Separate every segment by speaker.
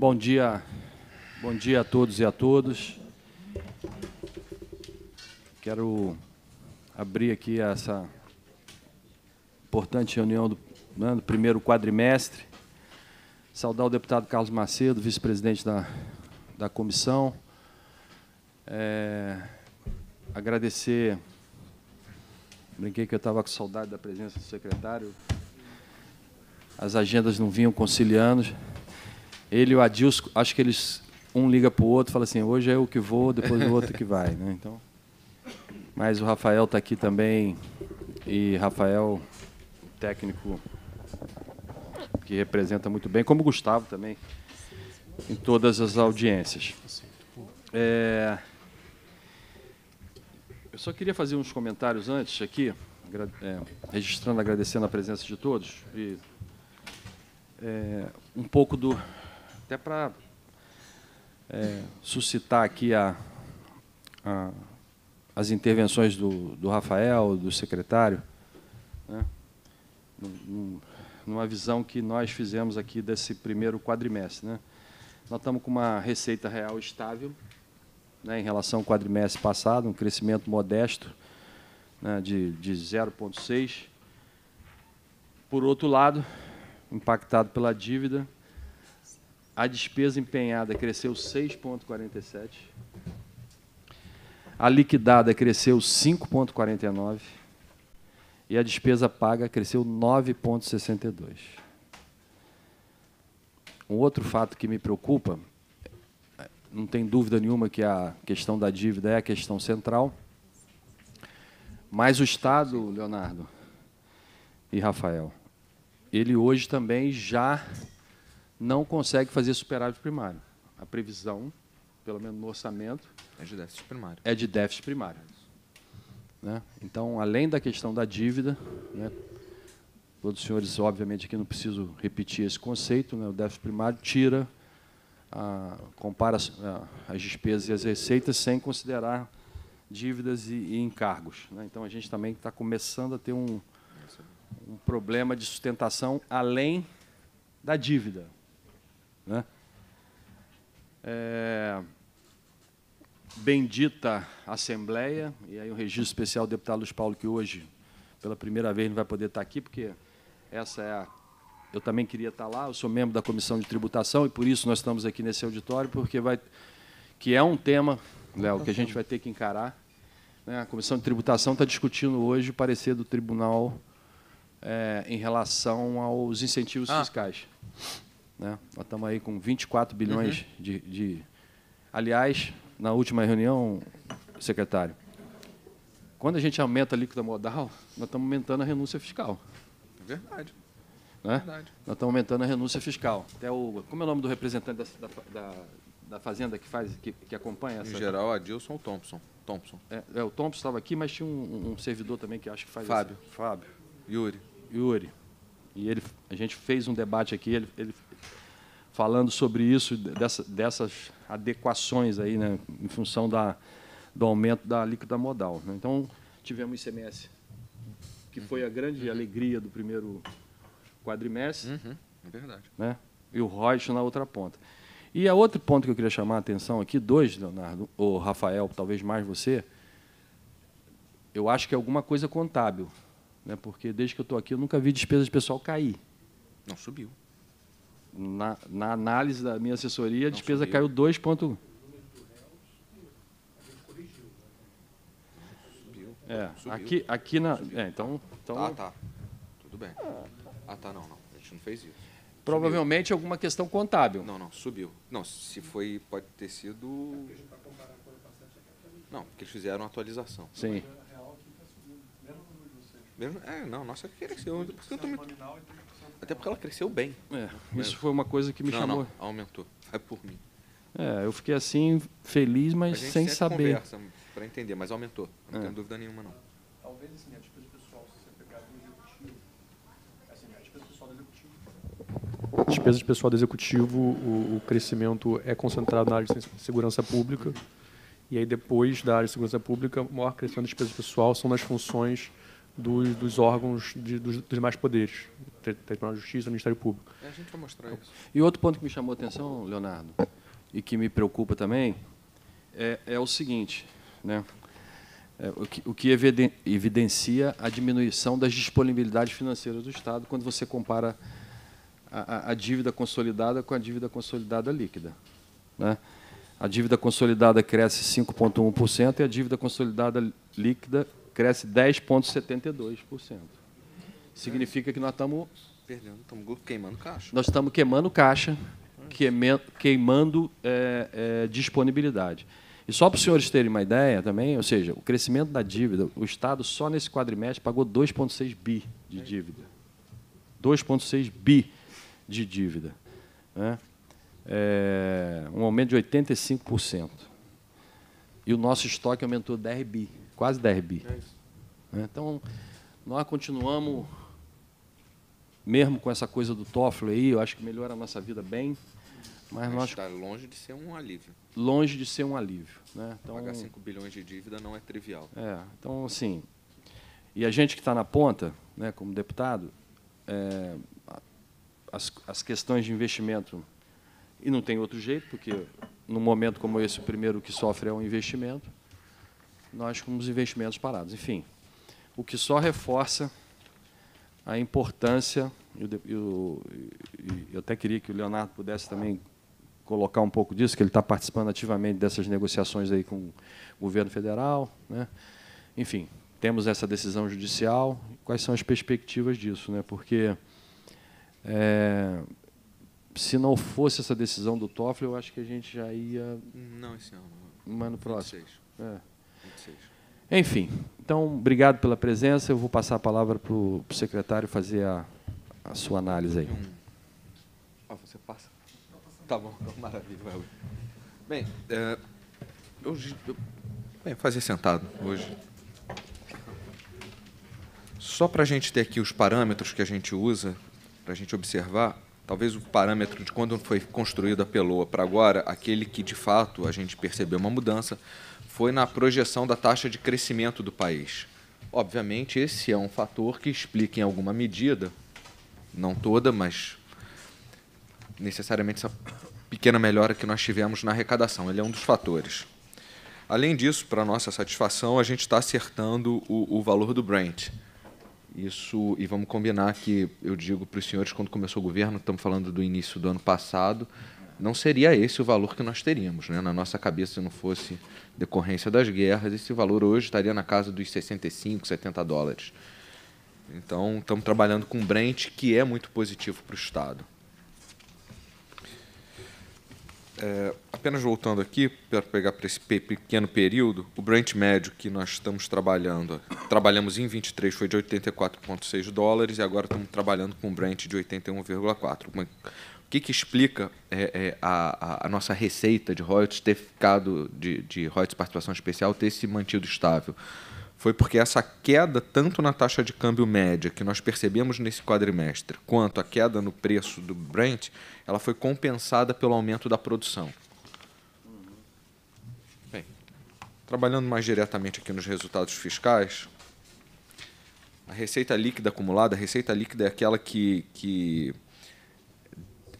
Speaker 1: Bom dia, bom dia a todos e a todas. Quero abrir aqui essa importante reunião do, né, do primeiro quadrimestre. Saudar o deputado Carlos Macedo, vice-presidente da, da comissão. É, agradecer. Brinquei que eu estava com saudade da presença do secretário. As agendas não vinham conciliando ele e o Adilson, acho que eles um liga para o outro, fala assim, hoje é eu que vou, depois o outro que vai, né? Então, mas o Rafael está aqui também e Rafael, técnico que representa muito bem, como o Gustavo também, em todas as audiências. É, eu só queria fazer uns comentários antes aqui, é, registrando, agradecendo a presença de todos e é, um pouco do até para é, suscitar aqui a, a, as intervenções do, do, Rafael, do secretário, né, numa visão que nós fizemos aqui desse primeiro quadrimestre. Né. Nós estamos com uma receita real estável né, em relação ao quadrimestre passado, um crescimento modesto né, de, de 0,6%. Por outro lado, impactado pela dívida, a despesa empenhada cresceu 6,47. A liquidada cresceu 5,49. E a despesa paga cresceu 9,62. Um outro fato que me preocupa, não tem dúvida nenhuma que a questão da dívida é a questão central, mas o Estado, Leonardo e Rafael, ele hoje também já não consegue fazer superávit primário. A previsão, pelo menos no orçamento,
Speaker 2: é de déficit primário.
Speaker 1: É de déficit primário. Né? Então, além da questão da dívida, né, todos os senhores, obviamente, aqui não preciso repetir esse conceito, né, o déficit primário tira, a, compara a, as despesas e as receitas sem considerar dívidas e, e encargos. Né? Então, a gente também está começando a ter um, um problema de sustentação além da dívida. Né? É... Bendita Assembleia, e aí um registro especial deputado Luiz Paulo, que hoje, pela primeira vez, não vai poder estar aqui, porque essa é a... Eu também queria estar lá, eu sou membro da Comissão de Tributação, e por isso nós estamos aqui nesse auditório, porque vai... que é um tema, Léo, que a gente vai ter que encarar. Né? A Comissão de Tributação está discutindo hoje o parecer do Tribunal é, em relação aos incentivos ah. fiscais. Né? Nós estamos aí com 24 bilhões uhum. de, de. Aliás, na última reunião, secretário, quando a gente aumenta a líquida modal, nós estamos aumentando a renúncia fiscal. É verdade. Né? Verdade. Nós estamos aumentando a renúncia fiscal. Até o, como é o nome do representante da, da, da Fazenda que faz, que, que acompanha essa? Em geral, Adilson Thompson. Thompson. É, é o Thompson estava aqui, mas tinha um, um, servidor também que acho que faz Fábio. Essa. Fábio. Yuri. Yuri. E ele, a gente fez um debate aqui, ele, ele falando sobre isso, dessa, dessas adequações aí, né, em função da, do aumento da alíquota modal. Né? Então, tivemos ICMS, que foi a grande uhum. alegria do primeiro quadrimestre. Uhum. É verdade. Né? E o Reut na outra ponta. E a outro ponto que eu queria chamar a atenção aqui, dois, Leonardo, ou Rafael, talvez mais você, eu acho que é alguma coisa contábil, né? porque desde que eu estou aqui eu nunca vi despesa de pessoal cair. Não subiu na, na análise da minha assessoria, a despesa caiu 2 ponto...
Speaker 2: É, Subiu. aqui,
Speaker 1: aqui na... É, então, então... Ah, tá.
Speaker 2: Tudo bem. Ah, tá, não, não. A gente não fez isso. Provavelmente subiu. alguma questão contábil. Não, não, subiu. Não, se foi, pode ter sido. Não, porque eles fizeram atualização. Sim. Mesmo, é, não, nossa, cresceu. Porque eu tô até porque ela cresceu bem. É, né? isso foi uma coisa que me não, chamou. Não, aumentou. Vai é por mim.
Speaker 1: É, eu fiquei assim, feliz, mas sem saber.
Speaker 2: para entender, mas aumentou. Não é. tenho dúvida nenhuma, não. Talvez, assim, a é tipo despesa pessoal, se você pegar do executivo, assim, a é tipo despesa pessoal do executivo...
Speaker 3: Despesa de pessoal do executivo, o, o crescimento é concentrado na área de segurança pública, e aí depois da área de segurança pública, o maior crescimento de despesa pessoal são nas funções dos, dos órgãos de, dos, dos demais poderes,
Speaker 1: Tribunal de Justiça, Ministério Público.
Speaker 2: É, a gente vai mostrar isso.
Speaker 1: E outro ponto que me chamou a atenção, Leonardo, e que me preocupa também, é, é o seguinte, né? É, o, que, o que evidencia a diminuição das disponibilidades financeiras do Estado quando você compara a, a, dívida consolidada com a dívida consolidada líquida. Né? A dívida consolidada cresce 5,1% e a dívida consolidada líquida cresce 10,72%. Significa que nós estamos.
Speaker 2: Perdendo, estamos queimando caixa. Nós
Speaker 1: estamos queimando caixa, queimando, queimando é, é, disponibilidade. E só para os senhores terem uma ideia também, ou seja, o crescimento da dívida, o Estado só nesse quadrimestre pagou 2,6 bi de dívida. 2,6 bi de dívida. Né? É, um aumento de 85%. E o nosso estoque aumentou 10 bi quase 10 bi. É né? então, nós continuamos, mesmo com essa coisa do TOEFL aí, eu acho que melhora a nossa vida bem. Mas, mas nós...
Speaker 2: está longe de ser um alívio.
Speaker 1: Longe de ser um alívio. Né? Então, Pagar
Speaker 2: 5 bilhões de dívida não é trivial. É,
Speaker 1: então, assim, e a gente que está na ponta, né, como deputado, é, as, as questões de investimento, e não tem outro jeito, porque, num momento como esse, o primeiro que sofre é o um investimento, nós com os investimentos parados. Enfim, o que só reforça a importância, eu, eu, eu até queria que o Leonardo pudesse também colocar um pouco disso, que ele está participando ativamente dessas negociações aí com o governo federal. Né? Enfim, temos essa decisão judicial. Quais são as perspectivas disso? Né? Porque é, se não fosse essa decisão do Toffoli, eu acho que a gente já ia... Não esse ano. Mas no próximo. É. Enfim, então, obrigado pela presença. Eu vou passar a palavra para o secretário fazer a, a sua análise aí. Hum.
Speaker 2: Ah, você passa? Tá bom, maravilha. Bem, é, hoje, bem, fazer sentado hoje. Só para a gente ter aqui os parâmetros que a gente usa, para a gente observar, talvez o parâmetro de quando foi construída a Peloa para agora, aquele que de fato a gente percebeu uma mudança, foi na projeção da taxa de crescimento do país. Obviamente, esse é um fator que explica em alguma medida, não toda, mas necessariamente essa pequena melhora que nós tivemos na arrecadação. Ele é um dos fatores. Além disso, para nossa satisfação, a gente está acertando o, o valor do Brent. Isso, e vamos combinar que eu digo para os senhores, quando começou o governo, estamos falando do início do ano passado, não seria esse o valor que nós teríamos. Né? Na nossa cabeça, se não fosse decorrência das guerras, esse valor hoje estaria na casa dos 65, 70 dólares. Então, estamos trabalhando com Brent, que é muito positivo para o Estado. É, apenas voltando aqui, para pegar para esse pequeno período, o Brent médio que nós estamos trabalhando, trabalhamos em 23 foi de 84,6 dólares e agora estamos trabalhando com um Brent de 81,4, o que, que explica é, é, a, a, nossa receita de royalties ter ficado, de, de royalties participação especial, ter se mantido estável? Foi porque essa queda, tanto na taxa de câmbio média que nós percebemos nesse quadrimestre, quanto a queda no preço do Brent, ela foi compensada pelo aumento da produção. Bem, trabalhando mais diretamente aqui nos resultados fiscais, a receita líquida acumulada, a receita líquida é aquela que, que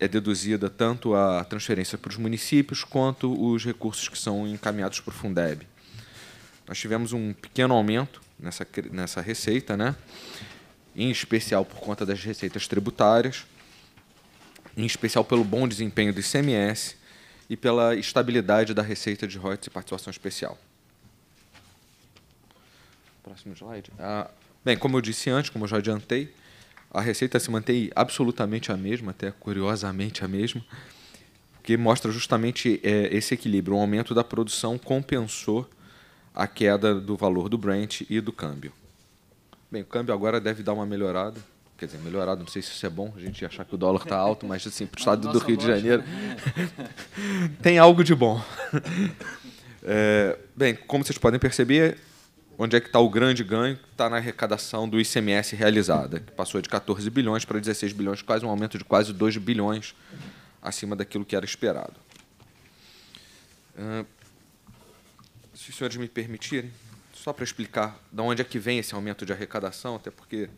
Speaker 2: é deduzida tanto a transferência para os municípios quanto os recursos que são encaminhados para o Fundeb. Nós tivemos um pequeno aumento nessa, nessa receita, né? em especial por conta das receitas tributárias, em especial pelo bom desempenho do ICMS e pela estabilidade da receita de royalties e participação especial. Próximo slide. Ah, bem, como eu disse antes, como eu já adiantei, a receita se mantém absolutamente a mesma, até curiosamente a mesma, que mostra justamente é, esse equilíbrio. O aumento da produção compensou a queda do valor do Brent e do câmbio. Bem, o câmbio agora deve dar uma melhorada. Quer dizer, melhorada, não sei se isso é bom, a gente achar que o dólar está alto, mas assim, para o estado do Rio de Janeiro tem algo de bom. É, bem, como vocês podem perceber, onde é que está o grande ganho, que está na arrecadação do ICMS realizada, que passou de 14 bilhões para 16 bilhões, quase um aumento de quase 2 bilhões acima daquilo que era esperado. Se os senhores me permitirem, só para explicar de onde é que vem esse aumento de arrecadação, até porque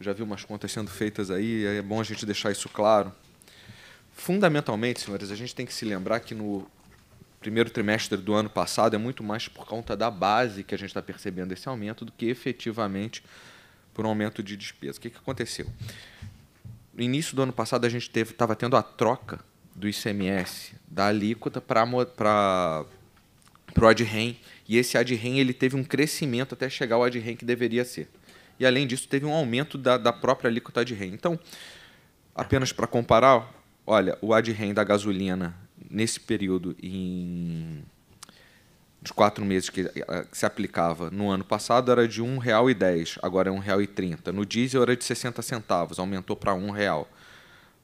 Speaker 2: já vi umas contas sendo feitas aí, é bom a gente deixar isso claro. Fundamentalmente, senhores, a gente tem que se lembrar que no primeiro trimestre do ano passado é muito mais por conta da base que a gente está percebendo esse aumento do que efetivamente por um aumento de despesa. O que, que aconteceu? No início do ano passado, a gente estava tendo a troca do ICMS, da alíquota para o ADREM, e esse ADREM ele teve um crescimento até chegar ao ADREM que deveria ser. E, além disso, teve um aumento da, da própria alíquota ADREM. Então, apenas para comparar, olha, o ADREM da gasolina nesse período em dos quatro meses eh, que, se aplicava no ano passado era de R$ 1,10, agora é R$ 1,30. No diesel era de 60 centavos, aumentou para R$ 1,00.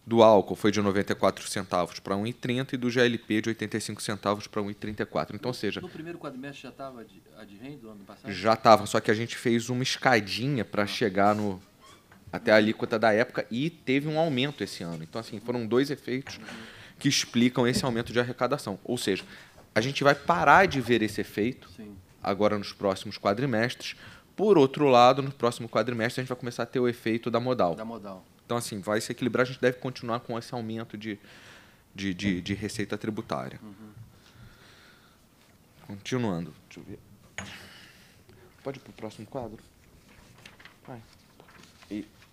Speaker 2: Do álcool foi de 94 centavos para 1,30 e do GLP de 85 centavos para 1,34. Então, ou seja... No
Speaker 1: primeiro quadrimestre já estava adrente ano passado? Já
Speaker 2: estava, só que a gente fez uma escadinha para ah. chegar no até a alíquota da época e teve um aumento esse ano. Então, assim, foram dois efeitos... Uhum que explicam esse aumento de arrecadação. Ou seja, a gente vai parar de ver esse efeito Sim. agora nos próximos quadrimestres. Por outro lado, no próximo quadrimestre, a gente vai começar a ter o efeito da modal. Da modal. Então, assim, vai se equilibrar, a gente deve continuar com esse aumento de, de, de, de receita tributária. Uhum. Continuando. Deixa eu ver. Pode ir para o próximo quadro? Vai.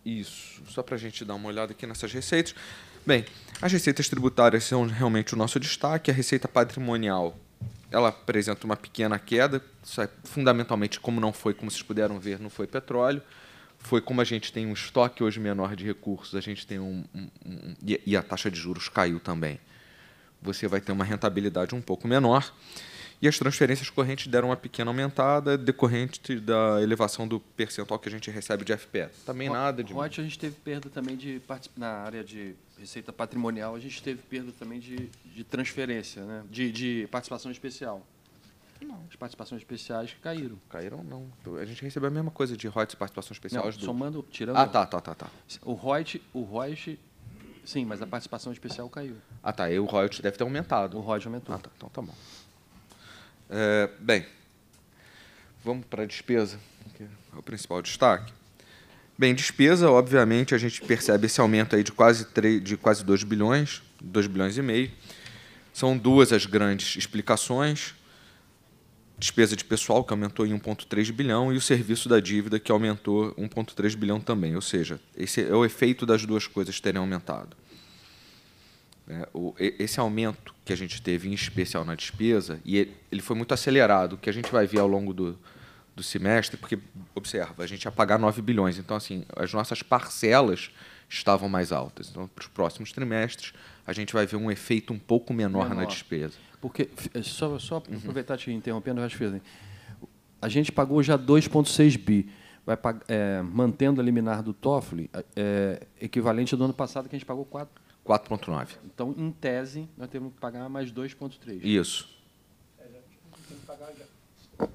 Speaker 2: Isso. Só para a gente dar uma olhada aqui nessas receitas. Bem, as receitas tributárias são realmente o nosso destaque. A receita patrimonial ela apresenta uma pequena queda, é fundamentalmente como não foi, como vocês puderam ver, não foi petróleo. Foi como a gente tem um estoque hoje menor de recursos, a gente tem um, um, um e a taxa de juros caiu também. Você vai ter uma rentabilidade um pouco menor. E as transferências correntes deram uma pequena aumentada, decorrente da elevação do percentual que a gente recebe de FPE. Também o, nada de. Ontem
Speaker 1: a gente teve perda também de na área de receita patrimonial, a gente teve perda também de, de transferência, né? de, de participação especial. Não. As participações especiais que caíram. Caíram não.
Speaker 2: A gente recebeu a mesma coisa de e participação especial. Não, somando, tirando. Ah, tá, tá, tá, tá.
Speaker 1: O Reut, o Reut, sim, mas a participação especial caiu.
Speaker 2: Ah, tá. E o Reut deve ter aumentado. O Reut aumentou. Ah, tá. Então tá bom. É, bem, vamos para a despesa, que é o principal destaque. Bem, despesa, obviamente, a gente percebe esse aumento aí de quase, 3, de quase 2 bilhões, 2 bilhões e meio. São duas as grandes explicações. Despesa de pessoal, que aumentou em 1,3 bilhão, e o serviço da dívida, que aumentou 1,3 bilhão também. Ou seja, esse é o efeito das duas coisas terem aumentado. Né? O, esse aumento que a gente teve, em especial na despesa, e ele, ele foi muito acelerado, que a gente vai ver ao longo do, do semestre, porque, observa, a gente ia pagar 9 bilhões. Então, assim, as nossas parcelas estavam mais altas. Então, para os próximos trimestres, a gente vai ver um efeito um pouco menor, menor. na despesa. Porque, eh, só, só uhum. aproveitar te interrompendo, a gente pagou já
Speaker 1: 2,6 bi. Vai, é, mantendo a liminar do Toffoli, é, equivalente ao do ano passado, que a gente pagou 4, 4,9. Então, em tese, nós temos que pagar mais 2,3. Isso. já,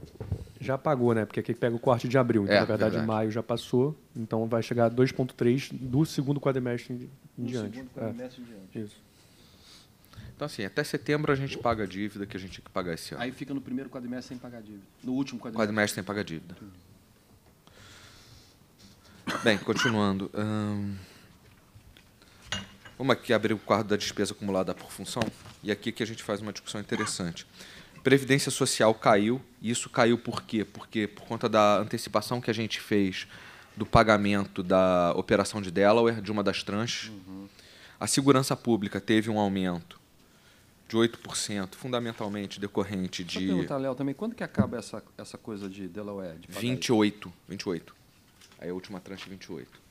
Speaker 1: já pagou, né? Porque
Speaker 3: aqui pega o corte de abril. Então, é, na verdade, verdade, maio já passou. Então, vai chegar a 2,3 do segundo quadrimestre em, em diante. segundo é.
Speaker 2: quadrimestre é. em diante. Isso. Então, assim, até setembro a gente paga a dívida que a gente tinha que pagar esse ano. Aí
Speaker 1: fica no primeiro quadrimestre sem pagar dívida. No último quadrimestre. Quadrimestre
Speaker 2: sem pagar dívida. Bem, continuando. Hum... Vamos aqui abrir o quadro da despesa acumulada por função, e aqui que a gente faz uma discussão interessante. Previdência social caiu, e isso caiu por quê? Porque por conta da antecipação que a gente fez do pagamento da operação de Delaware, de uma das tranches. Uhum. A segurança pública teve um aumento de 8%, fundamentalmente decorrente de... Deixa eu perguntar,
Speaker 1: Léo, também, quando que acaba essa, essa coisa de Delaware? De
Speaker 2: 28, 28. Aí a última tranche, 28.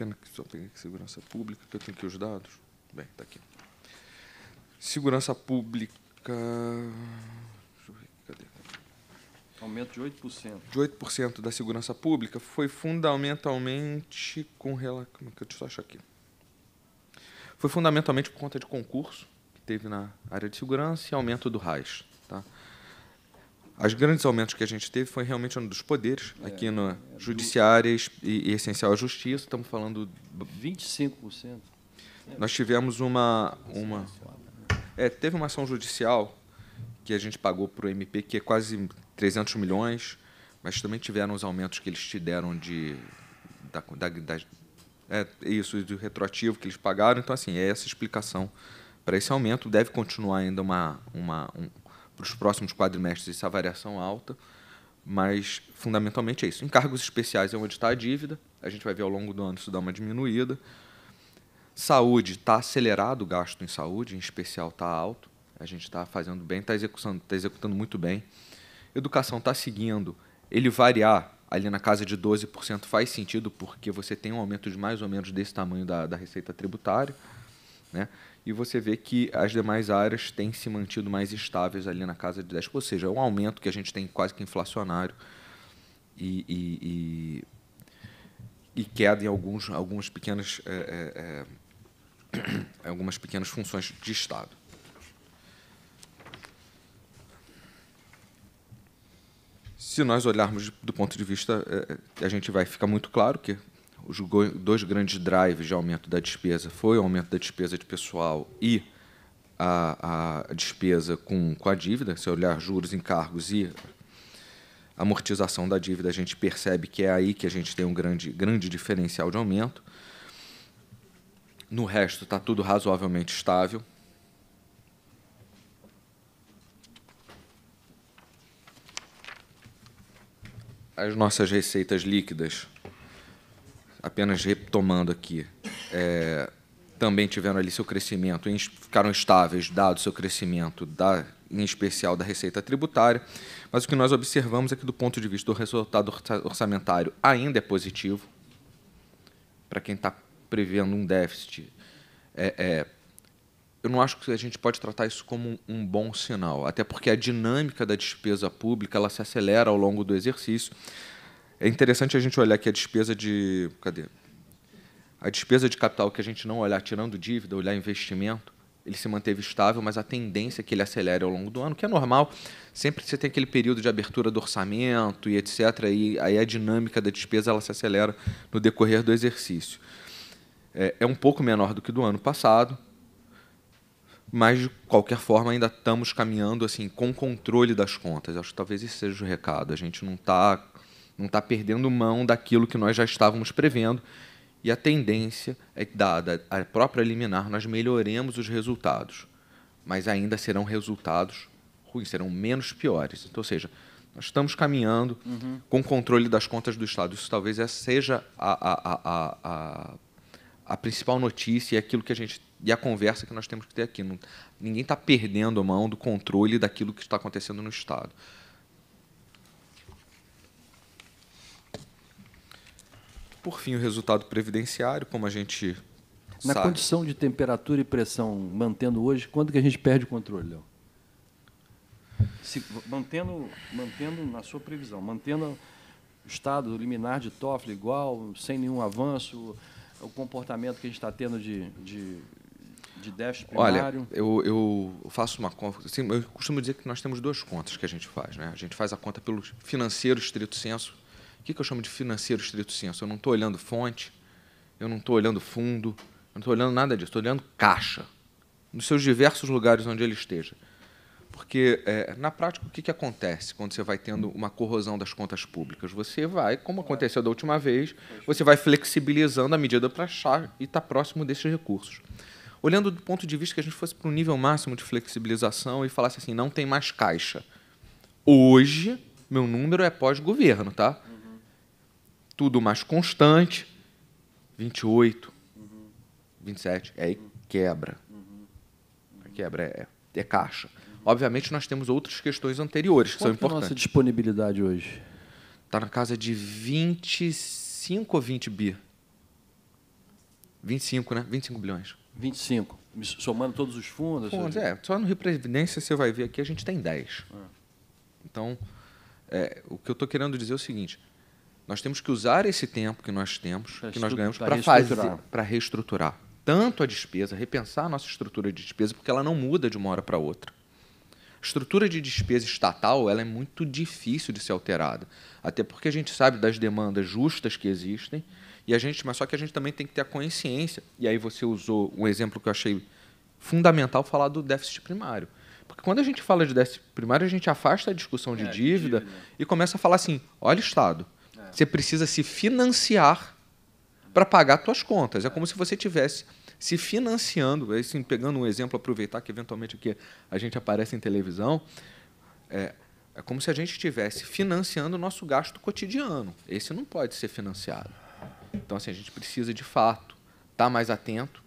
Speaker 2: pena que só tem segurança pública, que eu tenho aqui os dados. Bem, está aqui. Segurança pública. Cadê? Aumento de 8%. De 8% da segurança pública foi fundamentalmente com relação. É deixa eu só achar aqui. Foi fundamentalmente por conta de concurso que teve na área de segurança e aumento do RAIS. Tá? Os grandes aumentos que a gente teve foi realmente um dos poderes é, aqui no é, judiciário e, e, essencial à justiça. Estamos falando 25%. Nós tivemos uma uma é, teve uma ação judicial que a gente pagou para o MP que é quase 300 milhões, mas também tiveram os aumentos que eles te deram de da, da, da é isso do retroativo que eles pagaram. Então assim é essa explicação para esse aumento deve continuar ainda uma uma um, para os próximos quadrimestres essa variação alta, mas fundamentalmente é isso. Encargos especiais é onde está a dívida, a gente vai ver ao longo do ano isso dá uma diminuída. Saúde está acelerado o gasto em saúde, em especial está alto, a gente está fazendo bem, está executando, tá executando muito bem. Educação está seguindo, ele variar ali na casa de 12% faz sentido, porque você tem um aumento de mais ou menos desse tamanho da, da receita tributária. Né? e você vê que as demais áreas têm se mantido mais estáveis ali na casa de 10%. Ou seja, é um aumento que a gente tem quase que inflacionário e, e, e, e queda em alguns, algumas, pequenas, é, é, é algumas pequenas funções de Estado. se nós olharmos do ponto de vista, é, é, a gente vai ficar muito claro que os dois grandes drives de aumento da despesa foi o aumento da despesa de pessoal e a, a despesa com, com a dívida, se olhar juros, encargos e amortização da dívida, a gente percebe que é aí que a gente tem um grande, grande diferencial de aumento. No resto, está tudo razoavelmente estável. As nossas receitas líquidas apenas retomando aqui, é, também tiveram ali seu crescimento, ficaram estáveis, dado seu crescimento, da, em especial da receita tributária, mas o que nós observamos é que, do ponto de vista do resultado orçamentário, ainda é positivo. Para quem está prevendo um déficit, é, é, eu não acho que a gente pode tratar isso como um bom sinal, até porque a dinâmica da despesa pública ela se acelera ao longo do exercício. É interessante a gente olhar que a despesa de. Cadê? A despesa de capital que a gente não olhar tirando dívida, olhar investimento, ele se manteve estável, mas a tendência é que ele acelere ao longo do ano, que é normal. Sempre você tem aquele período de abertura do orçamento e etc. E aí a dinâmica da despesa ela se acelera no decorrer do exercício. É, é um pouco menor do que do ano passado, mas de qualquer forma ainda estamos caminhando assim com controle das contas. Acho que talvez esse seja o recado. A gente não está não está perdendo mão daquilo que nós já estávamos prevendo. E a tendência é que, dada a própria liminar, nós melhoremos os resultados, mas ainda serão resultados ruins, serão menos piores. Então, ou seja, nós estamos caminhando uhum. com controle das contas do Estado. Isso talvez seja a, a, a, a, a principal notícia e aquilo que a gente e a conversa que nós temos que ter aqui. Não, ninguém está perdendo mão do controle daquilo que está acontecendo no Estado. Por fim, o resultado previdenciário, como a gente na sabe.
Speaker 1: condição de temperatura e pressão mantendo hoje, quando que a gente perde o controle, Léo? Se, mantendo, mantendo na sua previsão, mantendo o estado liminar de Toffoli igual, sem nenhum avanço, o comportamento que a gente está tendo de, de, de déficit primário?
Speaker 2: Olha, eu, eu faço uma conta, assim, eu costumo dizer que nós temos duas contas que a gente faz. Né? A gente faz a conta pelo financeiro, estrito senso, o que, que eu chamo de financeiro estrito senso? Eu não estou olhando fonte, eu não estou olhando fundo, eu não estou olhando nada disso, estou olhando caixa, nos seus diversos lugares onde ele esteja. Porque, é, na prática, o que, que acontece quando você vai tendo uma corrosão das contas públicas? Você vai, como aconteceu da última vez, você vai flexibilizando a medida para achar e estar tá próximo desses recursos. Olhando do ponto de vista que a gente fosse para um nível máximo de flexibilização e falasse assim, não tem mais caixa. Hoje, meu número é pós-governo, tá? tudo mais constante, 28, uhum. 27, aí quebra. Uhum. Quebra, é, é caixa. Uhum. Obviamente, nós temos outras questões anteriores que Qual são importantes. Qual é a nossa disponibilidade hoje? Está na casa de 25 ou 20 bi? 25, né? 25 bilhões. 25. Somando todos os fundos? Fundos, assim? é. Só no Rio Previdência você vai ver aqui, a gente tem 10. Ah. Então, é, o que eu estou querendo dizer é o seguinte: nós temos que usar esse tempo que nós temos, pra que nós ganhamos, para fazer, para reestruturar tanto a despesa, repensar a nossa estrutura de despesa, porque ela não muda de uma hora para outra. A estrutura de despesa estatal ela é muito difícil de ser alterada, até porque a gente sabe das demandas justas que existem e a gente, mas só que a gente também tem que ter a consciência. E aí você usou um exemplo que eu achei fundamental falar do déficit primário. Porque quando a gente fala de déficit primário, a gente afasta a discussão de, é, dívida, de dívida, e começa a falar assim: olha, Estado, você precisa se financiar para pagar suas contas. É como se você tivesse se financiando, assim, pegando um exemplo, aproveitar que eventualmente aqui a gente aparece em televisão, é, é como se a gente estivesse financiando o nosso gasto cotidiano. Esse não pode ser financiado. Então, assim, a gente precisa, de fato, estar tá mais atento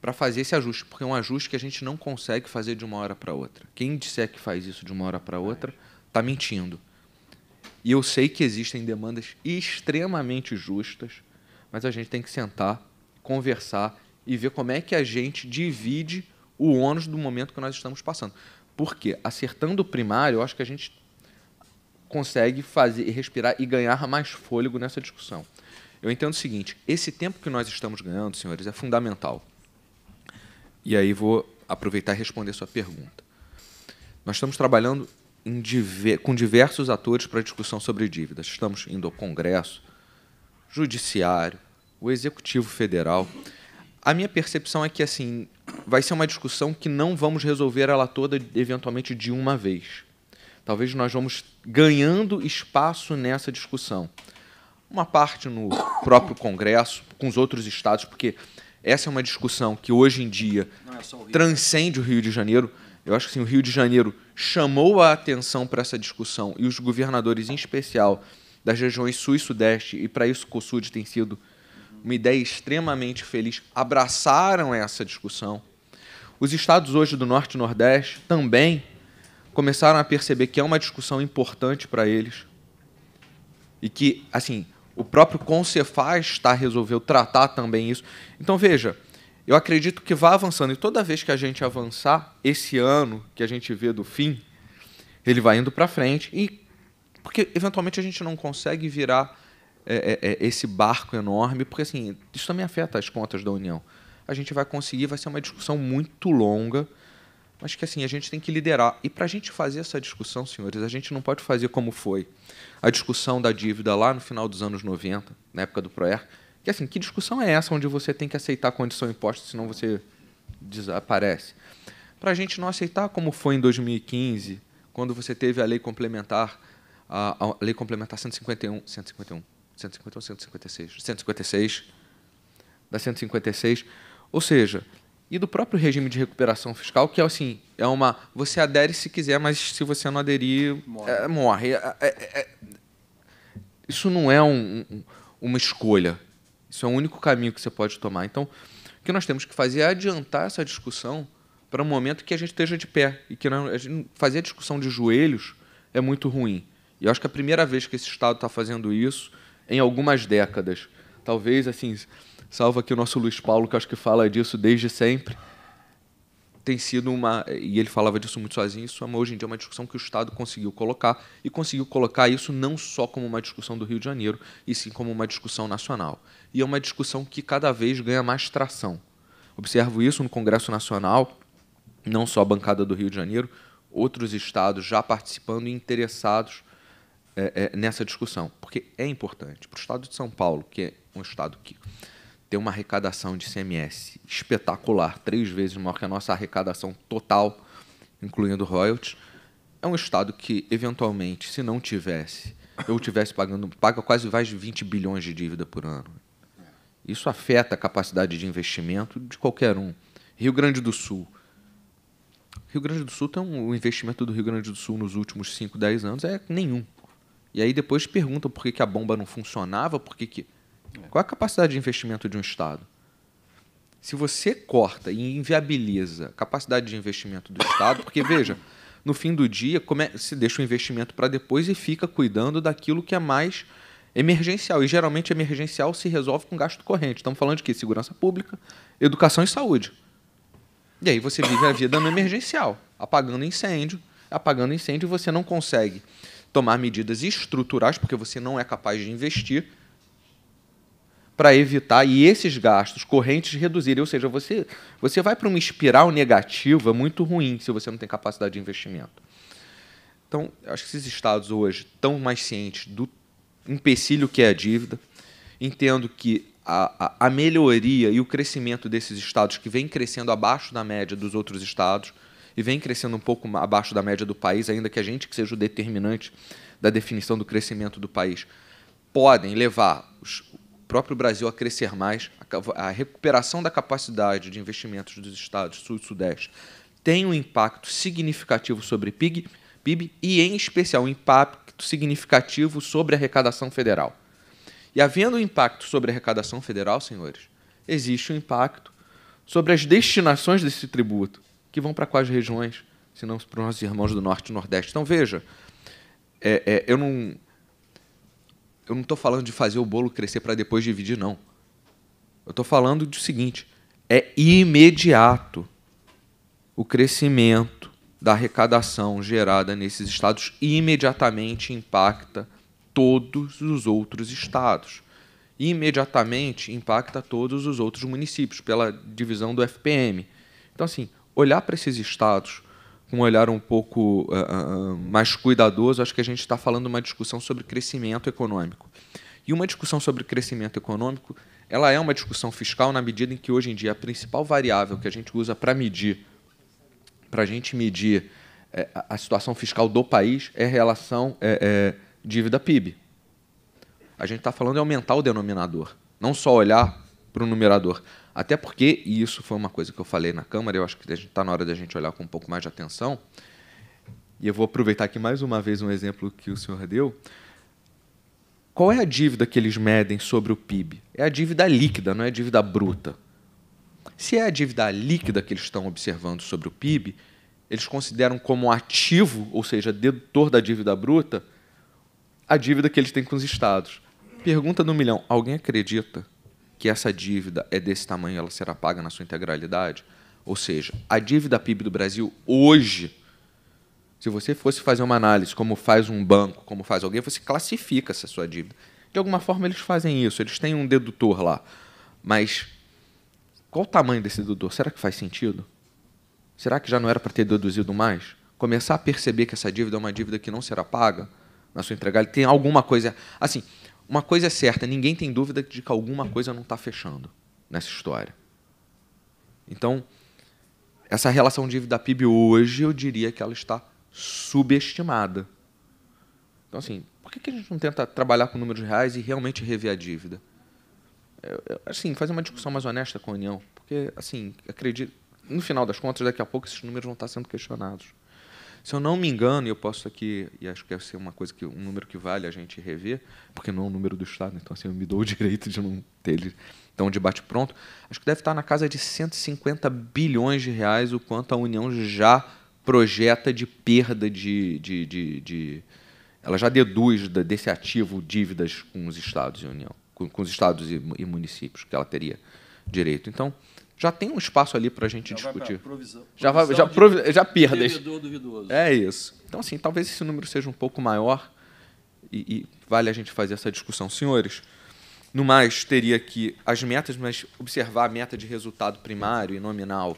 Speaker 2: para fazer esse ajuste, porque é um ajuste que a gente não consegue fazer de uma hora para outra. Quem disser que faz isso de uma hora para outra está mentindo. E eu sei que existem demandas extremamente justas, mas a gente tem que sentar, conversar e ver como é que a gente divide o ônus do momento que nós estamos passando. Porque acertando o primário, eu acho que a gente consegue fazer, respirar e ganhar mais fôlego nessa discussão. Eu entendo o seguinte: esse tempo que nós estamos ganhando, senhores, é fundamental. E aí vou aproveitar e responder a sua pergunta. Nós estamos trabalhando diver, com diversos atores para discussão sobre dívidas. Estamos indo ao Congresso, Judiciário, o Executivo Federal. A minha percepção é que assim vai ser uma discussão que não vamos resolver ela toda eventualmente de uma vez. Talvez nós vamos ganhando espaço nessa discussão. Uma parte no próprio Congresso, com os outros estados, porque essa é uma discussão que hoje em dia é o transcende o Rio de Janeiro. Eu acho que assim, o Rio de Janeiro chamou a atenção para essa discussão e os governadores, em especial das regiões Sul e Sudeste, e para isso o COSUD tem sido uma ideia extremamente feliz, abraçaram essa discussão. Os estados hoje do Norte e Nordeste também começaram a perceber que é uma discussão importante para eles e que, assim, o próprio Concefaz está resolveu tratar também isso. Então veja, eu acredito que vai avançando. E toda vez que a gente avançar, esse ano que a gente vê do fim, ele vai indo para frente. E porque eventualmente a gente não consegue virar é, é, é, esse barco enorme, porque assim isso também afeta as contas da União. A gente vai conseguir, vai ser uma discussão muito longa, mas que assim a gente tem que liderar. E para a gente fazer essa discussão, senhores, a gente não pode fazer como foi a discussão da dívida lá no final dos anos 90, na época do Proer que assim, que discussão é essa onde você tem que aceitar a condição imposta, senão você desaparece? Para a gente não aceitar como foi em 2015, quando você teve a lei complementar, a, a lei complementar 151, 151, 151 156, 156, da 156, ou seja, e do próprio regime de recuperação fiscal, que é assim, é uma. Você adere se quiser, mas se você não aderir, morre. É, morre. É, é, é isso não é um, um, uma escolha. Isso é o único caminho que você pode tomar. Então, o que nós temos que fazer é adiantar essa discussão para um momento que a gente esteja de pé e que não, a gente, fazer a discussão de joelhos é muito ruim. E eu acho que é a primeira vez que esse Estado está fazendo isso em algumas décadas. Talvez, assim, salva aqui o nosso Luiz Paulo, que acho que fala disso desde sempre, tem sido uma. E ele falava disso muito sozinho. Isso é hoje em dia é uma discussão que o Estado conseguiu colocar, e conseguiu colocar isso não só como uma discussão do Rio de Janeiro, e sim como uma discussão nacional. E é uma discussão que cada vez ganha mais tração. Observo isso no Congresso Nacional, não só a bancada do Rio de Janeiro, outros estados já participando e interessados é, é, nessa discussão, porque é importante. Para o estado de São Paulo, que é um estado que ter uma arrecadação de CMS espetacular, três vezes maior que a nossa arrecadação total, incluindo royalties, é um Estado que, eventualmente, se não tivesse, eu tivesse pagando, paga quase mais de 20 bilhões de dívida por ano. Isso afeta a capacidade de investimento de qualquer um. Rio Grande do Sul. Rio Grande do Sul tem um, o investimento do Rio Grande do Sul nos últimos 5, 10 anos é nenhum. E aí depois perguntam por que, que a bomba não funcionava, por que, que é. Qual é a capacidade de investimento de um Estado? Se você corta e inviabiliza a capacidade de investimento do Estado, porque veja, no fim do dia se deixa o investimento para depois e fica cuidando daquilo que é mais emergencial. E geralmente emergencial se resolve com gasto corrente. Estamos falando de quê? Segurança pública, educação e saúde. E aí você vive a vida no emergencial, apagando incêndio, apagando incêndio, você não consegue tomar medidas estruturais porque você não é capaz de investir para evitar e esses gastos correntes reduzirem. Ou seja, você, você vai para uma espiral negativa muito ruim se você não tem capacidade de investimento. Então, acho que esses estados hoje estão mais cientes do empecilho que é a dívida, entendo que a, a, a melhoria e o crescimento desses estados que vem crescendo abaixo da média dos outros estados e vem crescendo um pouco abaixo da média do país, ainda que a gente que seja o determinante da definição do crescimento do país, podem levar os, próprio Brasil a crescer mais, a recuperação da capacidade de investimentos dos estados sul e sudeste tem um impacto significativo sobre PIB, PIB e, em especial, um impacto significativo sobre a arrecadação federal. E havendo um impacto sobre a arrecadação federal, senhores, existe um impacto sobre as destinações desse tributo, que vão para quais regiões, se não para os nossos irmãos do Norte e Nordeste. Então, veja, é, é, eu não eu não estou falando de fazer o bolo crescer para depois dividir, não. Eu estou falando do seguinte: é imediato o crescimento da arrecadação gerada nesses estados imediatamente impacta todos os outros estados. Imediatamente impacta todos os outros municípios pela divisão do FPM. Então, assim, olhar para esses estados com um olhar um pouco uh, uh, mais cuidadoso, acho que a gente está falando uma discussão sobre crescimento econômico. E uma discussão sobre crescimento econômico, ela é uma discussão fiscal na medida em que hoje em dia a principal variável que a gente usa para medir, para a gente medir é, a situação fiscal do país é relação é, é, dívida PIB. A gente está falando de aumentar o denominador, não só olhar para o numerador. Até porque, e isso foi uma coisa que eu falei na Câmara, eu acho que está na hora da gente olhar com um pouco mais de atenção, e eu vou aproveitar aqui mais uma vez um exemplo que o senhor deu. Qual é a dívida que eles medem sobre o PIB? É a dívida líquida, não é a dívida bruta. Se é a dívida líquida que eles estão observando sobre o PIB, eles consideram como ativo, ou seja, dedutor da dívida bruta, a dívida que eles têm com os estados. Pergunta do milhão: alguém acredita que essa dívida é desse tamanho, ela será paga na sua integralidade? Ou seja, a dívida PIB do Brasil hoje, se você fosse fazer uma análise, como faz um banco, como faz alguém, você classifica essa sua dívida. De alguma forma eles fazem isso, eles têm um dedutor lá. Mas qual o tamanho desse dedutor? Será que faz sentido? Será que já não era para ter deduzido mais? Começar a perceber que essa dívida é uma dívida que não será paga na sua entrega, tem alguma coisa. Assim, uma coisa é certa, ninguém tem dúvida de que alguma coisa não está fechando nessa história. Então, essa relação dívida PIB hoje, eu diria que ela está subestimada. Então, assim, por que a gente não tenta trabalhar com números reais e realmente rever a dívida? É, é, assim, fazer uma discussão mais honesta com a União, porque, assim, acredito, no final das contas, daqui a pouco esses números vão estar sendo questionados. Se eu não me engano, e eu posso aqui, e acho que deve é uma coisa que um número que vale a gente rever, porque não é um número do Estado, então assim, eu me dou o direito de não ter ele tão de bate-pronto, acho que deve estar na casa de 150 bilhões de reais o quanto a União já projeta de perda de, de, de, de ela já deduz desse ativo dívidas com os estados e união, com, os estados e, municípios que ela teria direito. Então, já tem um espaço ali para a gente já discutir. Provisão, já vai, já, provi, já perdas. É isso. Então, assim, talvez esse número seja um pouco maior e, e vale a gente fazer essa discussão. Senhores, no mais, teria que as metas, mas observar a meta de resultado primário e nominal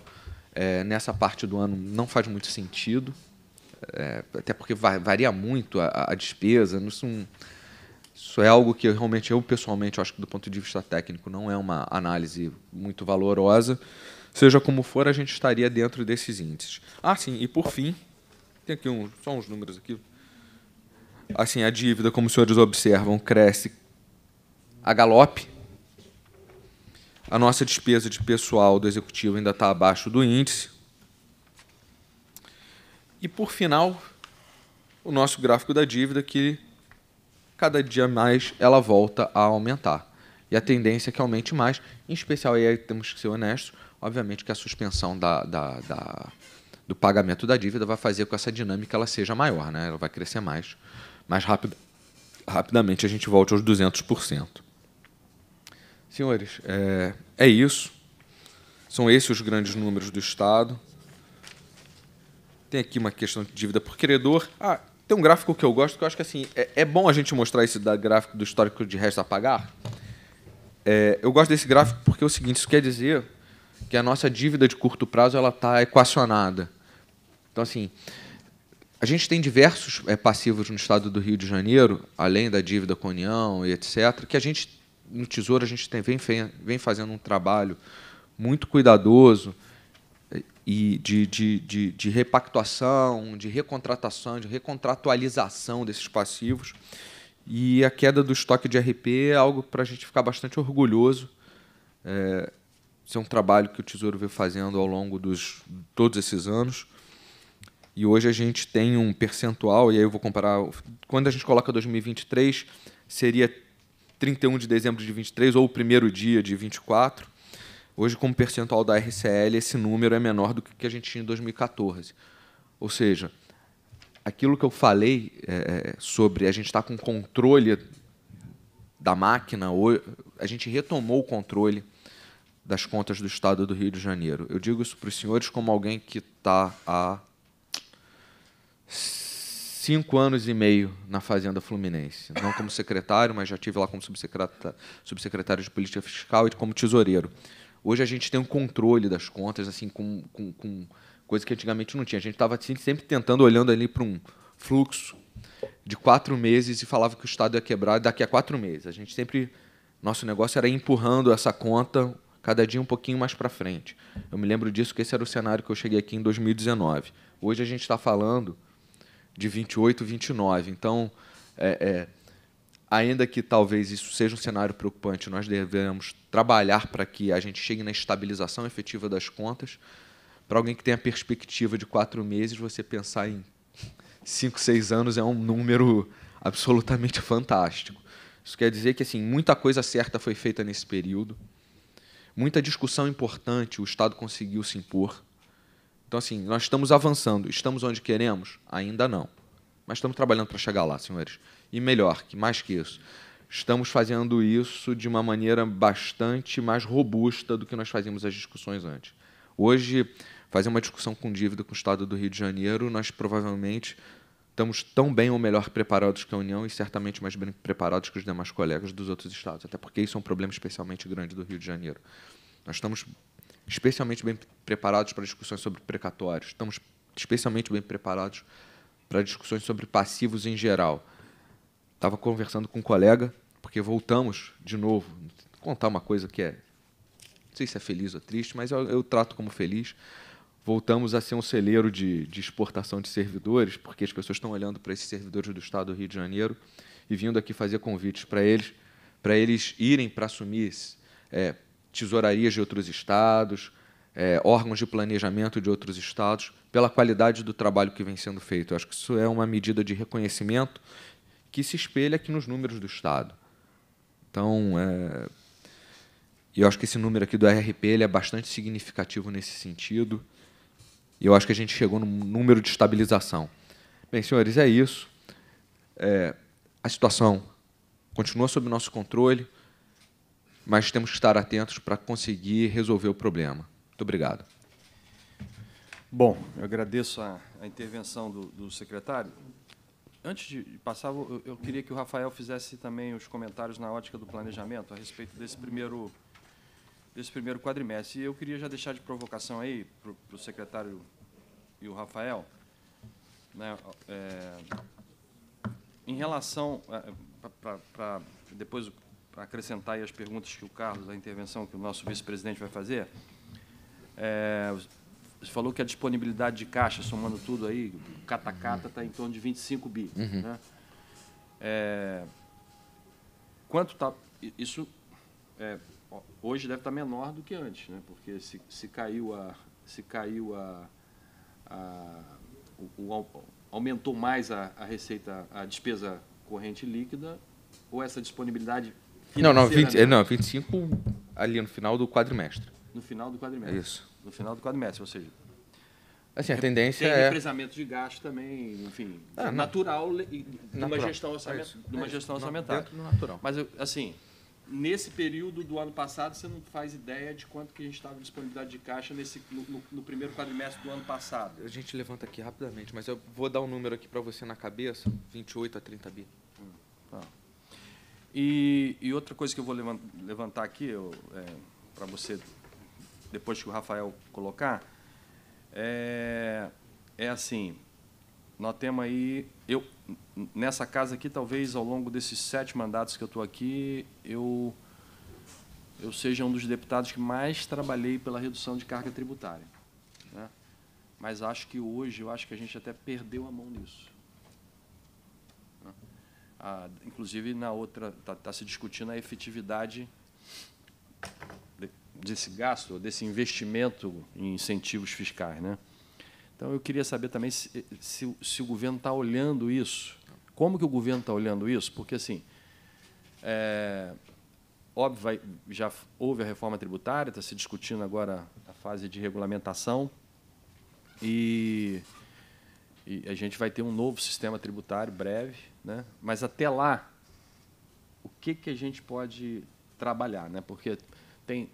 Speaker 2: é, nessa parte do ano não faz muito sentido, é, até porque varia muito a, a despesa. Isso não, é isso é algo que eu, realmente eu pessoalmente acho que do ponto de vista técnico não é uma análise muito valorosa. Seja como for, a gente estaria dentro desses índices. Ah, sim, e por fim, tem aqui um, só uns números aqui. Assim, a dívida, como os senhores observam, cresce a galope. A nossa despesa de pessoal do executivo ainda está abaixo do índice. E por final, o nosso gráfico da dívida que cada dia mais ela volta a aumentar. E a tendência é que aumente mais, em especial, e aí temos que ser honestos, obviamente que a suspensão da, da, da, do pagamento da dívida vai fazer com que essa dinâmica ela seja maior, né? ela vai crescer mais, mais rápido, rapidamente a gente volte aos 200%. Senhores, é, é isso. São esses os grandes números do Estado. Tem aqui uma questão de dívida por credor. Ah, tem um gráfico que eu gosto, que eu acho que assim, é, é bom a gente mostrar esse gráfico do histórico de resto a pagar. É, eu gosto desse gráfico porque é o seguinte, isso quer dizer que a nossa dívida de curto prazo ela está equacionada. Então, assim, a gente tem diversos é, passivos no estado do Rio de Janeiro, além da dívida com a União e etc., que a gente, no Tesouro, a gente tem, vem, vem fazendo um trabalho muito cuidadoso, e de, de, de, de repactuação, de recontratação, de recontratualização desses passivos. E a queda do estoque de RP é algo para a gente ficar bastante orgulhoso. É, isso é um trabalho que o Tesouro veio fazendo ao longo dos todos esses anos. E hoje a gente tem um percentual, e aí eu vou comparar. Quando a gente coloca 2023, seria 31 de dezembro de 23 ou o primeiro dia de 24. Hoje, como percentual da RCL, esse número é menor do que a gente tinha em 2014. Ou seja, aquilo que eu falei é, é sobre a gente estar tá com controle da máquina, a gente retomou o controle das contas do Estado do Rio de Janeiro. Eu digo isso para os senhores como alguém que está há cinco anos e meio na Fazenda Fluminense. Não como secretário, mas já tive lá como subsecretário, subsecretário de Política Fiscal e como tesoureiro. Hoje a gente tem um controle das contas, assim, com, com, com coisa que antigamente não tinha. A gente estava assim, sempre tentando, olhando ali para um fluxo de quatro meses e falava que o Estado ia quebrar daqui a quatro meses. A gente sempre. Nosso negócio era empurrando essa conta cada dia um pouquinho mais para frente. Eu me lembro disso, que esse era o cenário que eu cheguei aqui em 2019. Hoje a gente está falando de 28, 29. Então, é, é ainda que talvez isso seja um cenário preocupante, nós devemos trabalhar para que a gente chegue na estabilização efetiva das contas. Para alguém que tem a perspectiva de quatro meses, você pensar em cinco, seis anos é um número absolutamente fantástico. Isso quer dizer que assim muita coisa certa foi feita nesse período, muita discussão importante, o Estado conseguiu se impor. Então assim, nós estamos avançando, estamos onde queremos, ainda não, mas estamos trabalhando para chegar lá, senhores e melhor, que mais que isso. Estamos fazendo isso de uma maneira bastante mais robusta do que nós fazíamos as discussões antes. Hoje, fazer uma discussão com dívida com o Estado do Rio de Janeiro, nós provavelmente estamos tão bem ou melhor preparados que a União e certamente mais bem preparados que os demais colegas dos outros estados, até porque isso é um problema especialmente grande do Rio de Janeiro. Nós estamos especialmente bem preparados para discussões sobre precatórios, estamos especialmente bem preparados para discussões sobre passivos em geral estava conversando com um colega, porque voltamos de novo. Vou contar uma coisa que é. Não sei se é feliz ou triste, mas eu, eu trato como feliz. Voltamos a ser um celeiro de, de exportação de servidores, porque as pessoas estão olhando para esses servidores do estado do Rio de Janeiro e vindo aqui fazer convites para eles, para eles irem para assumir é, tesourarias de outros estados, é, órgãos de planejamento de outros estados, pela qualidade do trabalho que vem sendo feito. Eu acho que isso é uma medida de reconhecimento que se espelha aqui nos números do Estado. Então, é, eu acho que esse número aqui do RRP ele é bastante significativo nesse sentido. E eu acho que a gente chegou no número de estabilização. Bem, senhores, é isso. É, a situação continua sob nosso controle, mas temos que estar atentos para conseguir resolver o problema. Muito obrigado.
Speaker 1: Bom, eu agradeço a, a intervenção do, do secretário antes de passar, eu, eu queria que o Rafael fizesse também os comentários na ótica do planejamento a respeito desse primeiro desse primeiro quadrimestre. E eu queria já deixar de provocação aí para o secretário e o Rafael, né, é, em relação, para depois acrescentar as perguntas que o Carlos, a intervenção que o nosso vice-presidente vai fazer, é, você falou que a disponibilidade de caixa, somando tudo aí, catacata está -cata, tá em torno de 25 bi. Uhum. Né? É, quanto está. Isso é, hoje deve estar tá menor do que antes, né? porque se, se caiu a. Se caiu a, a o, o, aumentou mais a, a receita, a despesa corrente líquida, ou essa disponibilidade. Não, não, 20, né? é,
Speaker 2: não, 25 ali no final do quadrimestre.
Speaker 1: No final do quadrimestre. É isso no final do quadrimestre, ou seja, Assim, a tendência tem é... represamento de gasto também, enfim, ah, natural, na... de gestão, orçament... é de uma é gestão orçamentária. Dentro do natural. Mas, assim, nesse período do ano passado, você não faz ideia de quanto que a gente estava de disponibilidade de caixa nesse, no, no, primeiro quadrimestre do ano passado.
Speaker 2: A gente levanta aqui rapidamente, mas eu vou dar um número aqui para você na cabeça, 28 a 30 bi. Hum. Ah.
Speaker 1: E, e, outra coisa que eu vou levantar aqui, é, para você depois que o Rafael colocar, é, é assim, nós temos aí, eu, nessa casa aqui, talvez ao longo desses sete mandatos que eu estou aqui, eu, eu seja um dos deputados que mais trabalhei pela redução de carga tributária. Né? Mas acho que hoje, eu acho que a gente até perdeu a mão nisso. Né? Ah, inclusive, na outra, está tá se discutindo a efetividade desse gasto, desse investimento em incentivos fiscais. Né? Então, eu queria saber também se, se, se o governo está olhando isso. Como que o governo está olhando isso? Porque, assim, é, óbvio, vai, já houve a reforma tributária, está se discutindo agora a fase de regulamentação, e, e a gente vai ter um novo sistema tributário breve, né? mas até lá, o que, que a gente pode trabalhar? Né? Porque tem,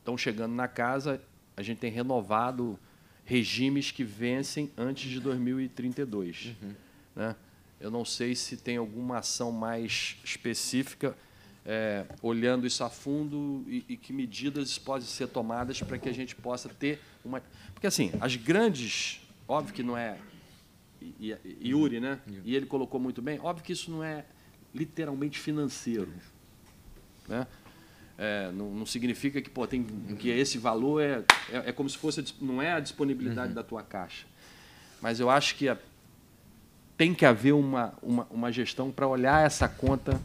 Speaker 1: estão chegando na casa, a gente tem renovado regimes que vencem antes de 2032. Uhum. Né? Eu não sei se tem alguma ação mais específica, é, olhando isso a fundo, e, e que medidas podem ser tomadas para que a gente possa ter uma. Porque, assim, as grandes. Óbvio que não é. Yuri, né? E ele colocou muito bem. Óbvio que isso não é literalmente financeiro. Né? É, não, não, significa que, pô, tem, que esse valor é, é, é como se fosse, não é a disponibilidade uhum. da tua caixa. Mas eu acho que a, tem que haver uma, uma, uma gestão para olhar essa conta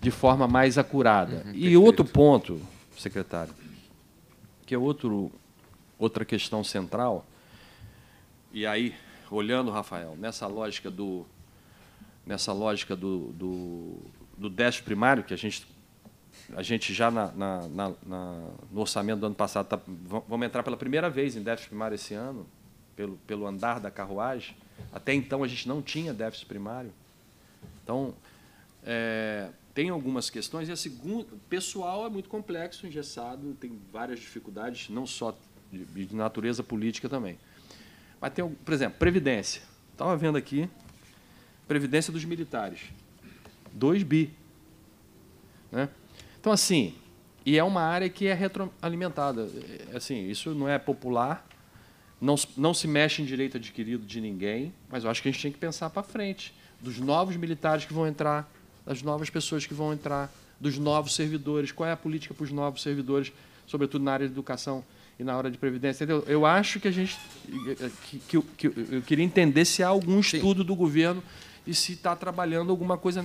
Speaker 1: de forma mais acurada. Uhum, e perfeito. outro ponto, secretário, que é outro, outra questão central, e aí, olhando, Rafael, nessa lógica do, nessa lógica do, do, do déficit primário, que a gente a gente já na, na, na, no orçamento do ano passado, tá, vamos entrar pela primeira vez em déficit primário esse ano, pelo, pelo andar da carruagem. Até então a gente não tinha déficit primário. Então, é, tem algumas questões. E a segunda, pessoal é muito complexo, engessado, tem várias dificuldades, não só de, de natureza política também. Mas tem, por exemplo, Previdência. Estava vendo aqui, Previdência dos Militares. 2 bi. Né? Então, assim, e é uma área que é retroalimentada. É, assim, isso não é popular, não, não se mexe em direito adquirido de ninguém, mas eu acho que a gente tem que pensar para frente dos novos militares que vão entrar, das novas pessoas que vão entrar, dos novos servidores, qual é a política para os novos servidores, sobretudo na área de educação e na área de previdência. Entendeu? Eu acho que a gente. Que, que, que eu queria entender se há algum estudo Sim. do governo e se está trabalhando alguma coisa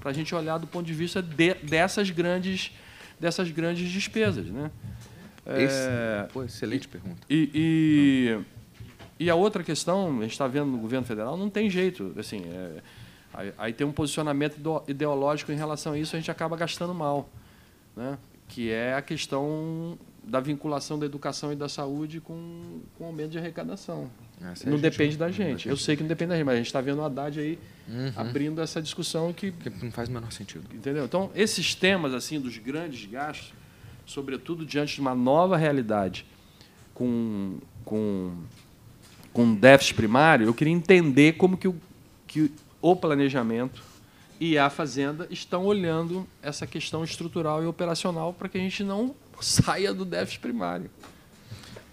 Speaker 1: para a gente olhar do ponto de vista de, dessas, grandes, dessas grandes despesas. Né? É, Pô, excelente e, pergunta. E, e, e, a outra questão, a gente está vendo no governo federal, não tem jeito. Assim, é, aí, aí tem um posicionamento ideológico em relação a isso, a gente acaba gastando mal, né? que é a questão da vinculação da educação e da saúde com, com aumento de arrecadação. Né, essa não depende da gente. eu sei que não depende da gente, mas a gente está vendo o Haddad aí uhum. abrindo essa discussão que... que. não faz o menor sentido. Entendeu? Então, esses temas assim dos grandes gastos, sobretudo diante de uma nova realidade com, com, com déficit primário, eu queria entender como que o, que o planejamento e a Fazenda estão olhando essa questão estrutural e operacional para que a gente não saia do déficit primário.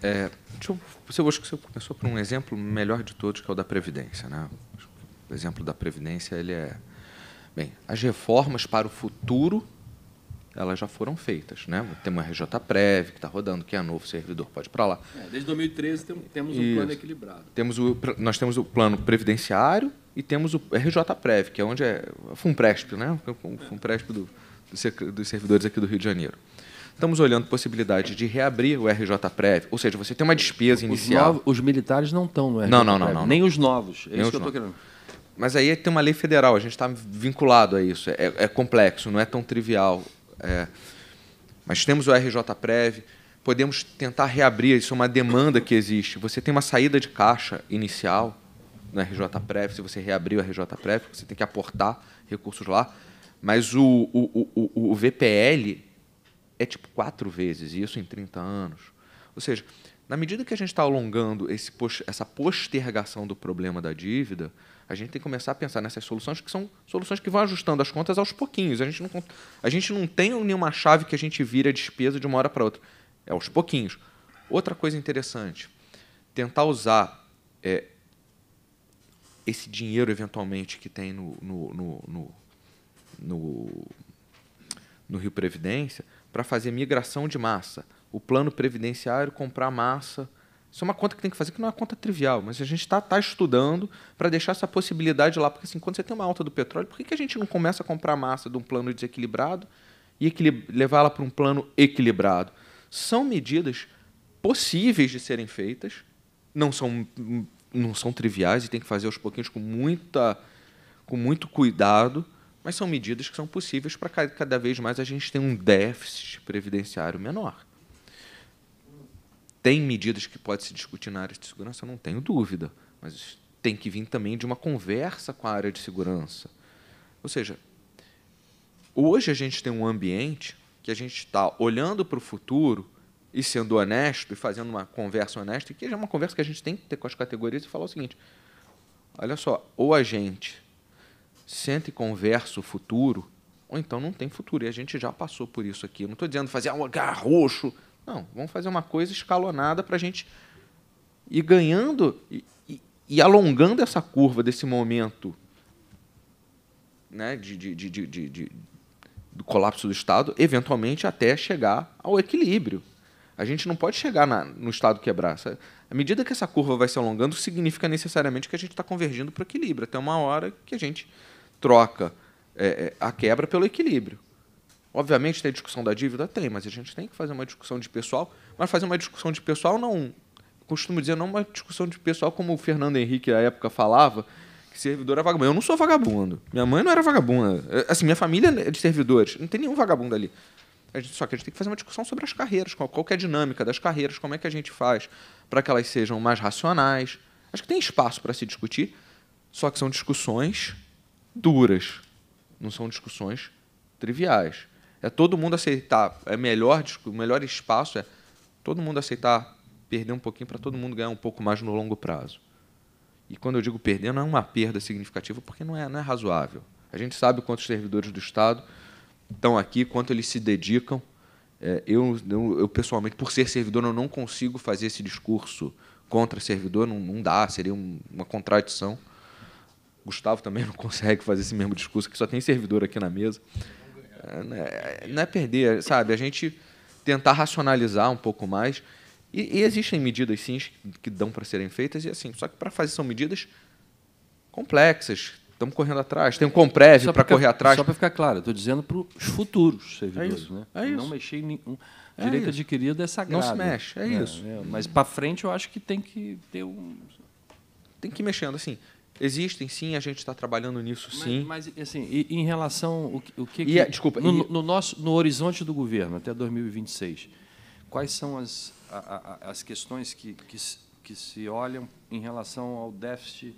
Speaker 2: É, eu, eu acho que você começou por um exemplo melhor de todos, que é o da Previdência. Né? O exemplo da Previdência ele é... Bem, as reformas para o futuro elas já foram feitas. Né? Tem uma RJ Prev que está rodando, que é novo, servidor pode ir para lá. É, desde
Speaker 1: 2013 tem, temos Isso. um plano equilibrado.
Speaker 2: Temos o, nós temos o plano previdenciário e temos o RJ Prev, que é onde é o Funpresp, né? o Funpresp do, do, dos servidores aqui do Rio de Janeiro. Estamos olhando possibilidade de reabrir o RJ Prev, ou seja, você tem uma despesa inicial. Os, novos,
Speaker 1: os militares não estão no RJ não, não, não, não, nem os novos. É nem isso que eu estou querendo.
Speaker 2: Mas aí tem uma lei federal, a gente está vinculado a isso. É, é, complexo, não é tão trivial. É. Mas temos o RJ Prev, podemos tentar reabrir, isso é uma demanda que existe. Você tem uma saída de caixa inicial no RJ Prev, se você reabrir o RJ Prev, você tem que aportar recursos lá. Mas o, o, o, o VPL é tipo quatro vezes, isso em 30 anos. Ou seja, na medida que a gente está alongando esse, essa postergação do problema da dívida, a gente tem que começar a pensar nessas soluções que são soluções que vão ajustando as contas aos pouquinhos. A gente não, a gente não tem nenhuma chave que a gente vira a despesa de uma hora para outra. É aos pouquinhos. Outra coisa interessante, tentar usar é, esse dinheiro eventualmente que tem no, no, no, no, no Rio Previdência para fazer migração de massa, o plano previdenciário comprar massa. Isso é uma conta que tem que fazer, que não é uma conta trivial, mas a gente está tá estudando para deixar essa possibilidade lá. Porque assim, quando você tem uma alta do petróleo, por que, que a gente não começa a comprar massa de um plano desequilibrado e equilib levá-la para um plano equilibrado? São medidas possíveis de serem feitas, não são, não são triviais e tem que fazer aos pouquinhos com, muita, com muito cuidado, mas são medidas que são possíveis para cada vez mais a gente ter um déficit previdenciário menor. Tem medidas que pode se discutir na área de segurança, não tenho dúvida, mas tem que vir também de uma conversa com a área de segurança. Ou seja, hoje a gente tem um ambiente que a gente está olhando para o futuro e sendo honesto e fazendo uma conversa honesta, que é uma conversa que a gente tem que ter com as categorias e falar o seguinte: olha só, ou a gente sente e converso o futuro, ou então não tem futuro. E a gente já passou por isso aqui. Eu não estou dizendo fazer um garrocho. Não, vamos fazer uma coisa escalonada para a gente ir ganhando e, e, e, alongando essa curva desse momento né, de, de, de, de, do colapso do Estado, eventualmente até chegar ao equilíbrio. A gente não pode chegar na, no Estado quebrar. À medida que essa curva vai se alongando, significa necessariamente que a gente está convergindo para o equilíbrio, até uma hora que a gente troca é, é, a quebra pelo equilíbrio. Obviamente tem discussão da dívida? Tem, mas a gente tem que fazer uma discussão de pessoal, mas fazer uma discussão de pessoal não. Costumo dizer, não uma discussão de pessoal como o Fernando Henrique, à época, falava, que servidor é vagabundo. Eu não sou vagabundo. Minha mãe não era vagabunda. É, assim, minha família é de servidores. Não tem nenhum vagabundo ali. Gente, só que a gente tem que fazer uma discussão sobre as carreiras, qual, qual é a dinâmica das carreiras, como é que a gente faz para que elas sejam mais racionais. Acho que tem espaço para se discutir, só que são discussões duras, não são discussões triviais. É todo mundo aceitar, é melhor, o melhor espaço é todo mundo aceitar perder um pouquinho para todo mundo ganhar um pouco mais no longo prazo. E quando eu digo perder, não é uma perda significativa, porque não é, não é razoável. A gente sabe quantos servidores do Estado estão aqui, quanto eles se dedicam. É, eu, eu, eu, pessoalmente, por ser servidor, eu não consigo fazer esse discurso contra servidor, não, não dá, seria um, uma contradição. Gustavo também não consegue fazer esse mesmo discurso, que só tem servidor aqui na mesa. É, é, não é perder, sabe? A gente tentar racionalizar um pouco mais. E, e existem medidas, sim, que dão para serem feitas, e assim, só que para fazer são medidas complexas. Estamos correndo atrás. Tem um Comprev para correr atrás. Só para ficar claro, estou dizendo para os futuros é servidores. É isso, né?
Speaker 1: é isso. Não mexer em nenhum. É direito adquirido é sagrado. Não se mexe, é, é isso. É, mas para frente eu acho que tem que ter um. Tem que ir mexendo, assim. Existem, sim, a gente está trabalhando nisso, mas, sim. Mas, assim, e, em relação o, o que, e, é, desculpa, no, e... no, nosso no horizonte do governo até 2026, quais são as, a, a, as questões que, que, que se olham em relação ao déficit,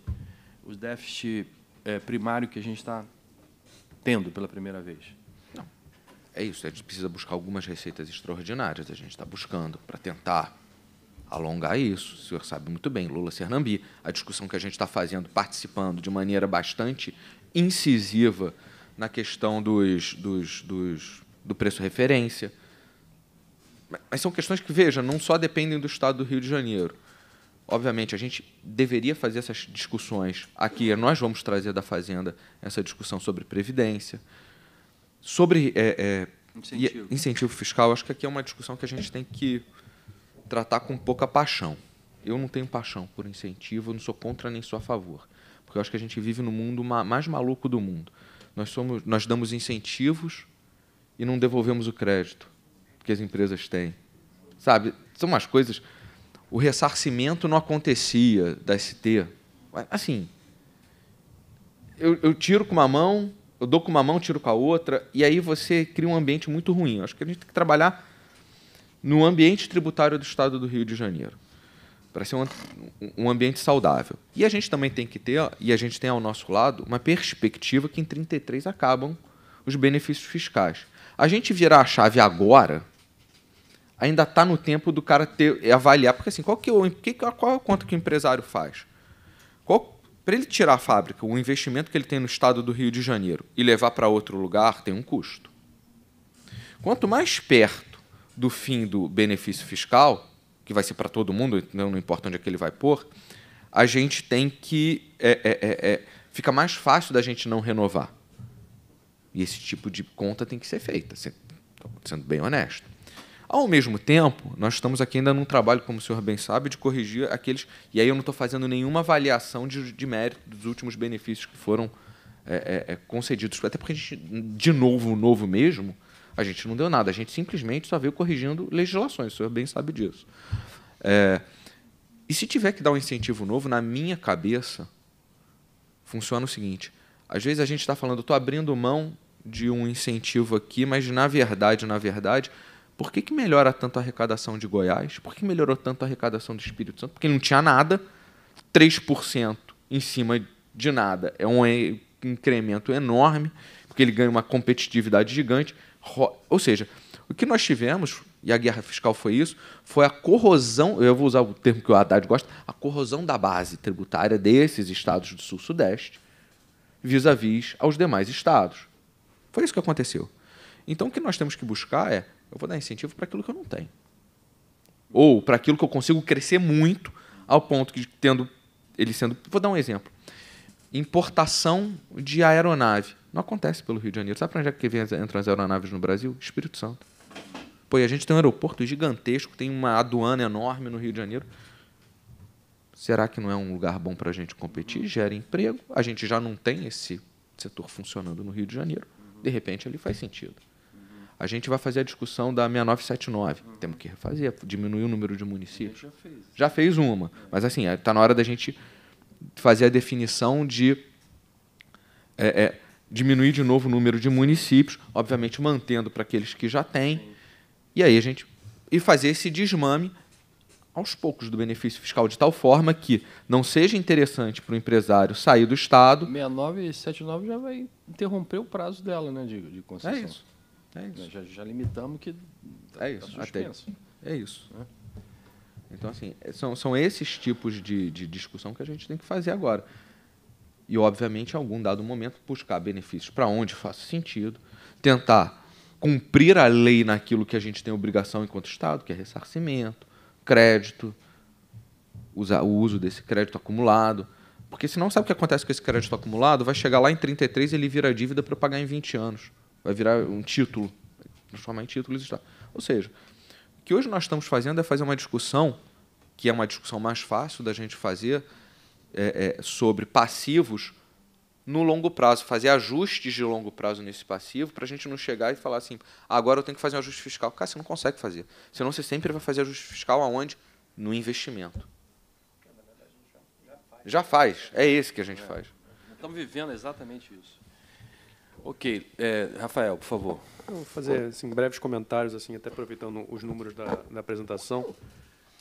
Speaker 1: o
Speaker 2: déficit é, primário que a gente está tendo pela primeira vez? Não. É isso. A gente precisa buscar algumas receitas extraordinárias. A gente está buscando para tentar alongar isso. O senhor sabe muito bem, Lula Sernambi, a discussão que a gente está fazendo, participando de maneira bastante incisiva na questão dos, dos, dos do preço referência. Mas são questões que, veja, não só dependem do Estado do Rio de Janeiro. Obviamente, a gente deveria fazer essas discussões aqui. Nós vamos trazer da Fazenda essa discussão sobre previdência, sobre é, é, incentivo. incentivo fiscal. Acho que aqui é uma discussão que a gente tem que tratar com pouca paixão. Eu não tenho paixão por incentivo, eu não sou contra nem sou a favor. Porque eu acho que a gente vive no mundo mais maluco do mundo. Nós, somos, nós damos incentivos e não devolvemos o crédito que as empresas têm. Sabe? São umas coisas. O ressarcimento não acontecia da ST. Assim, eu, eu tiro com uma mão, eu dou com uma mão, tiro com a outra, e aí você cria um ambiente muito ruim. Eu acho que a gente tem que trabalhar no ambiente tributário do Estado do Rio de Janeiro, para ser um, um, ambiente saudável. E a gente também tem que ter, e a gente tem ao nosso lado, uma perspectiva que em 33 acabam os benefícios fiscais. A gente virar a chave agora, ainda está no tempo do cara ter avaliar, porque assim, qual que é, que, qual é a quanto que o empresário faz? para ele tirar a fábrica, o investimento que ele tem no estado do Rio de Janeiro e levar para outro lugar tem um custo. Quanto mais perto do fim do benefício fiscal, que vai ser para todo mundo, não importa onde é que ele vai pôr, a gente tem que. É, é, é, é, fica mais fácil da gente não renovar. E esse tipo de conta tem que ser feita, sendo bem honesto. Ao mesmo tempo, nós estamos aqui ainda num trabalho, como o senhor bem sabe, de corrigir aqueles. E aí eu não estou fazendo nenhuma avaliação de, de, mérito dos últimos benefícios que foram é, é, é concedidos. Até porque a gente, de novo, novo mesmo, a gente não deu nada, a gente simplesmente só veio corrigindo legislações, o senhor bem sabe disso. É, e se tiver que dar um incentivo novo, na minha cabeça, funciona o seguinte: às vezes a gente está falando, estou abrindo mão de um incentivo aqui, mas na verdade, na verdade, por que, que melhora tanto a arrecadação de Goiás? Por que melhorou tanto a arrecadação do Espírito Santo? Porque não tinha nada, 3% em cima de nada. É um incremento enorme, porque ele ganha uma competitividade gigante. Ou seja, o que nós tivemos, e a guerra fiscal foi isso, foi a corrosão, eu vou usar o termo que o Haddad gosta, a corrosão da base tributária desses estados do Sul-Sudeste vis-à-vis -vis aos demais estados. Foi isso que aconteceu. Então, o que nós temos que buscar é, eu vou dar incentivo para aquilo que eu não tenho. Ou para aquilo que eu consigo crescer muito, ao ponto que tendo ele sendo... Vou dar um exemplo. Importação de aeronave não acontece pelo Rio de Janeiro. Sabe para onde é que vem, entram as aeronaves no Brasil? Espírito Santo. Pô, e a gente tem um aeroporto gigantesco, tem uma aduana enorme no Rio de Janeiro. Será que não é um lugar bom para a gente competir? Gera emprego. A gente já não tem esse setor funcionando no Rio de Janeiro. De repente, ali faz sentido. A gente vai fazer a discussão da 6979. Temos que refazer, diminuir o número de municípios. Já fez. já fez. uma. Mas, assim, está é, na hora da gente fazer a definição de. É, é, diminuir de novo o número de municípios, obviamente mantendo para aqueles que já têm. E aí a gente e fazer esse desmame aos poucos do benefício fiscal de tal forma que não seja interessante para o empresário sair do estado. 6979 já vai interromper o prazo dela, né, de, de concessão. É isso.
Speaker 1: É isso. Né, já, já limitamos que tá é isso. Tá Até, né? é
Speaker 2: isso. Então assim, são, são esses tipos de, de discussão que a gente tem que fazer agora e, obviamente, em algum dado momento, buscar benefícios para onde faça sentido, tentar cumprir a lei naquilo que a gente tem obrigação enquanto Estado, que é ressarcimento, crédito, usar o uso desse crédito acumulado. Porque se não sabe o que acontece com esse crédito acumulado, vai chegar lá em 33 e ele vira dívida para pagar em 20 anos. Vai virar um título, transformar em títulos está. Ou seja, o que hoje nós estamos fazendo é fazer uma discussão, que é uma discussão mais fácil da gente fazer, é, é, sobre passivos no longo prazo, fazer ajustes de longo prazo nesse passivo, para a gente não chegar e falar assim, agora eu tenho que fazer um ajuste fiscal. Cara, você não consegue fazer. Senão você sempre vai fazer ajuste fiscal aonde? No investimento. Já faz. É esse que a gente é. faz.
Speaker 1: Estamos vivendo exatamente isso.
Speaker 2: Ok, é, Rafael, por favor.
Speaker 1: Eu vou fazer
Speaker 3: assim, breves comentários, assim, até aproveitando os números da, da apresentação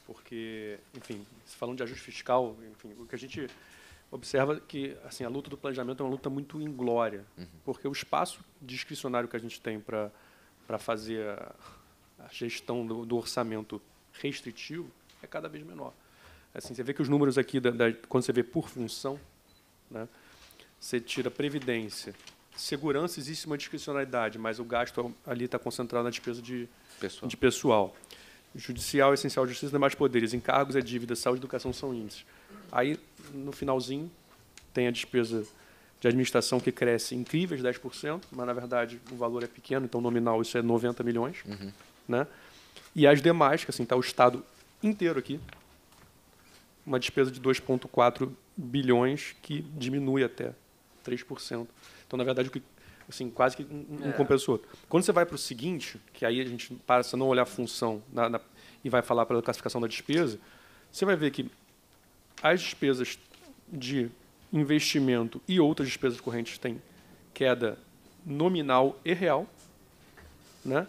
Speaker 3: porque, enfim, falando de ajuste fiscal, enfim, o que a gente observa é que assim a luta do planejamento é uma luta muito inglória, uhum. porque o espaço discricionário que a gente tem para para fazer a, a gestão do, do, orçamento restritivo é cada vez menor. Assim, você vê que os números aqui da, da, quando você vê por função, né, você tira previdência, segurança existe uma discricionalidade, mas o gasto ali está concentrado na despesa de pessoal. De pessoal. Judicial essencial justiça e demais é poderes. Encargos é dívida, saúde educação são índices. Aí, no finalzinho, tem a despesa de administração que cresce incríveis 10%, mas, na verdade, o valor é pequeno, então, nominal, isso é 90 milhões. Uhum. Né? E as demais, que assim está o Estado inteiro aqui, uma despesa de 2,4 bilhões, que diminui até 3%. Então, na verdade, o que assim, quase que um é. compensa o outro. Quando você vai para o seguinte, que aí a gente passa a não olhar a função na, na, e vai falar pela classificação da despesa, você vai ver que as despesas de investimento e outras despesas correntes têm queda nominal e real, né?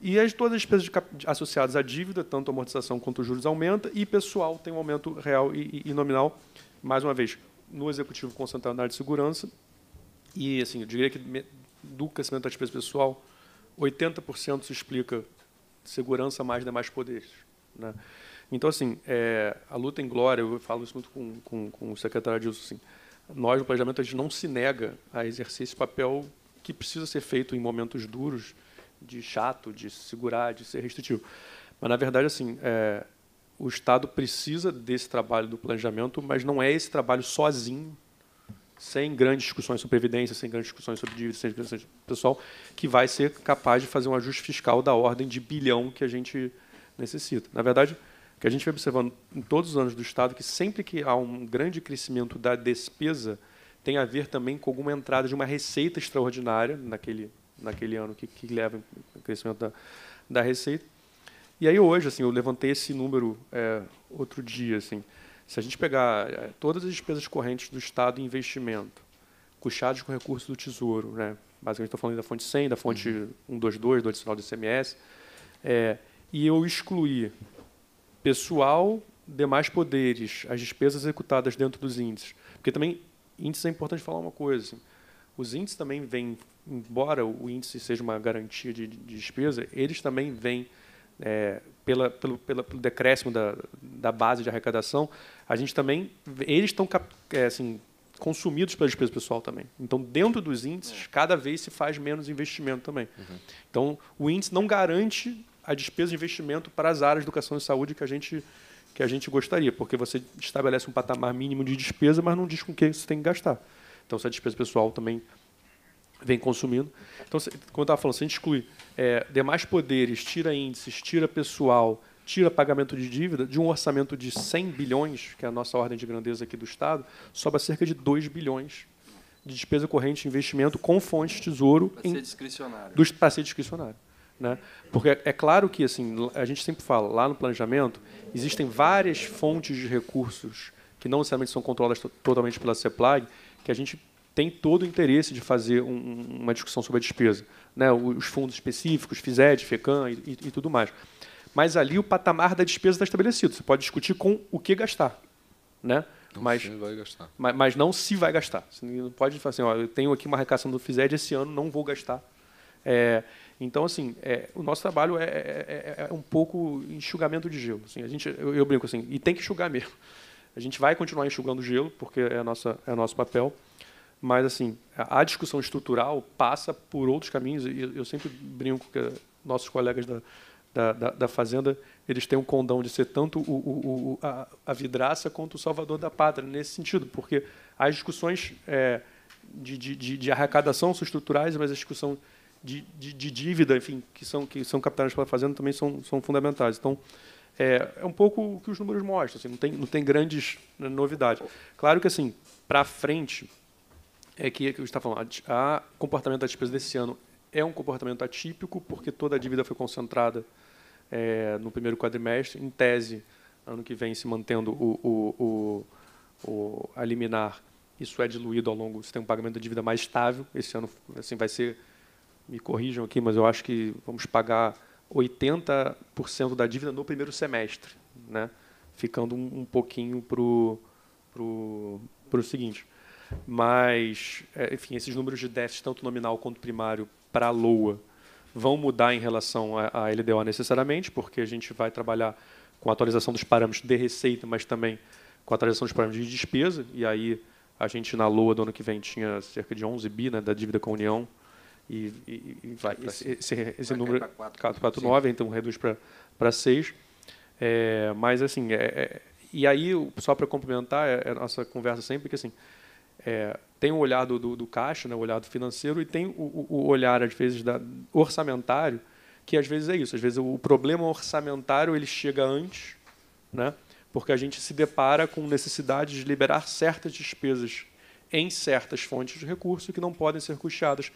Speaker 3: E as, todas as despesas de, associadas à dívida, tanto a amortização quanto os juros aumenta, e pessoal tem um aumento real e, e, e nominal, mais uma vez, no executivo concentrado na área de segurança e, assim, eu diria que do crescimento da despesa pessoal, 80% se explica segurança mais demais poderes. Né? Então, assim, é, a luta em glória, eu falo isso muito com, com, com o secretário Dilson, assim, nós, no planejamento, a gente não se nega a exercer esse papel que precisa ser feito em momentos duros, de chato, de segurar, de ser restritivo. Mas, na verdade, assim, é, o Estado precisa desse trabalho do planejamento, mas não é esse trabalho sozinho sem grandes discussões sobre previdência, sem grandes discussões sobre dívida, sem grandes discussões sobre pessoal, que vai ser capaz de fazer um ajuste fiscal da ordem de bilhão que a gente necessita. Na verdade, o que a gente vem observando em todos os anos do Estado é que sempre que há um grande crescimento da despesa, tem a ver também com alguma entrada de uma receita extraordinária naquele, naquele ano que, que leva ao crescimento da, da receita. E aí hoje, assim, eu levantei esse número é, outro dia, assim, se a gente pegar eh, todas as despesas correntes do Estado em investimento, custeadas com recursos do Tesouro, né? basicamente estou falando da fonte 100, da fonte uhum. 122, do adicional do ICMS, é, e eu excluir pessoal, demais poderes, as despesas executadas dentro dos índices. Porque também, índice é importante falar uma coisa, assim, os índices também vêm, embora o índice seja uma garantia de, de despesa, eles também vêm é, pela, pelo, pela, pelo decréscimo da, da base de arrecadação, a gente também eles estão é, assim consumidos pela despesa pessoal também. Então, dentro dos índices, é. cada vez se faz menos investimento também. Uhum. Então, o índice não garante a despesa de investimento para as áreas de educação e saúde que a gente que a gente gostaria, porque você estabelece um patamar mínimo de despesa, mas não diz com o que você tem que gastar. Então, se a despesa pessoal também vem consumindo. Então, como eu estava falando, se a gente exclui é, demais poderes, tira índices, tira pessoal, tira pagamento de dívida, de um orçamento de 100 bilhões, que é a nossa ordem de grandeza aqui do Estado, sobra cerca de 2 bilhões de despesa corrente de investimento com fontes tesouro. Para ser discricionário. para ser discricionário. Né? Porque é, é claro que assim a gente sempre fala, lá no planejamento, existem várias fontes de recursos que não necessariamente são controladas totalmente pela CEPLAG, que a gente tem todo o interesse de fazer um, uma discussão sobre a despesa, né? os fundos específicos, FISED, FECAM e, e, e tudo mais. Mas ali o patamar da despesa está estabelecido. Você pode discutir com o que gastar. Né? Não mas, mas, mas, não se vai gastar. Você não pode falar assim, ó, eu tenho aqui uma arrecadação do FISED esse ano, não vou gastar. É, então, assim, é, o nosso trabalho é é, é, é, é, um pouco enxugamento de gelo. Assim, a gente, eu, eu, brinco assim, e tem que enxugar mesmo. A gente vai continuar enxugando gelo, porque é, a nossa, é o nosso papel, mas, assim, a discussão estrutural passa por outros caminhos. E eu sempre brinco que nossos colegas da, da, da, da Fazenda eles têm um condão de ser tanto o, o, o, a, a, vidraça quanto o salvador da pátria, nesse sentido, porque as discussões é, de, de, de, arrecadação são estruturais, mas a discussão de, de, de, dívida, enfim, que são, que são captadas pela Fazenda também são, são fundamentais. Então, é, é um pouco o que os números mostram, assim, não, tem, não tem grandes né, novidades. Claro que, assim, para frente, é que, é que eu estava falando, a, a comportamento da despesa desse ano é um comportamento atípico, porque toda a dívida foi concentrada é, no primeiro quadrimestre. Em tese, ano que vem, se mantendo o, o, o, o a liminar, isso é diluído ao longo, você tem um pagamento da dívida mais estável. Esse ano assim, vai ser, me corrijam aqui, mas eu acho que vamos pagar 80% da dívida no primeiro semestre, né? ficando um, um pouquinho para o seguinte mas, é, enfim, esses números de déficit, tanto nominal quanto primário, para a LOA, vão mudar em relação à LDO necessariamente, porque a gente vai trabalhar com a atualização dos parâmetros de receita, mas também com a atualização dos parâmetros de despesa, e aí a gente, na LOA do ano que vem, tinha cerca de 11 bi né, da dívida com a União, e, e, e vai, esse, esse, esse vai número 449, então reduz para 6. É, mas, assim, é, é, e aí, só para complementar é, é a nossa conversa sempre, que, assim, é, tem o olhar do, do, do, caixa, né, o olhar do financeiro, e tem o, o olhar, às vezes, da, orçamentário, que às vezes é isso. Às vezes o problema orçamentário ele chega antes, né, porque a gente se depara com necessidade de liberar certas despesas em certas fontes de recurso que não podem ser custeadas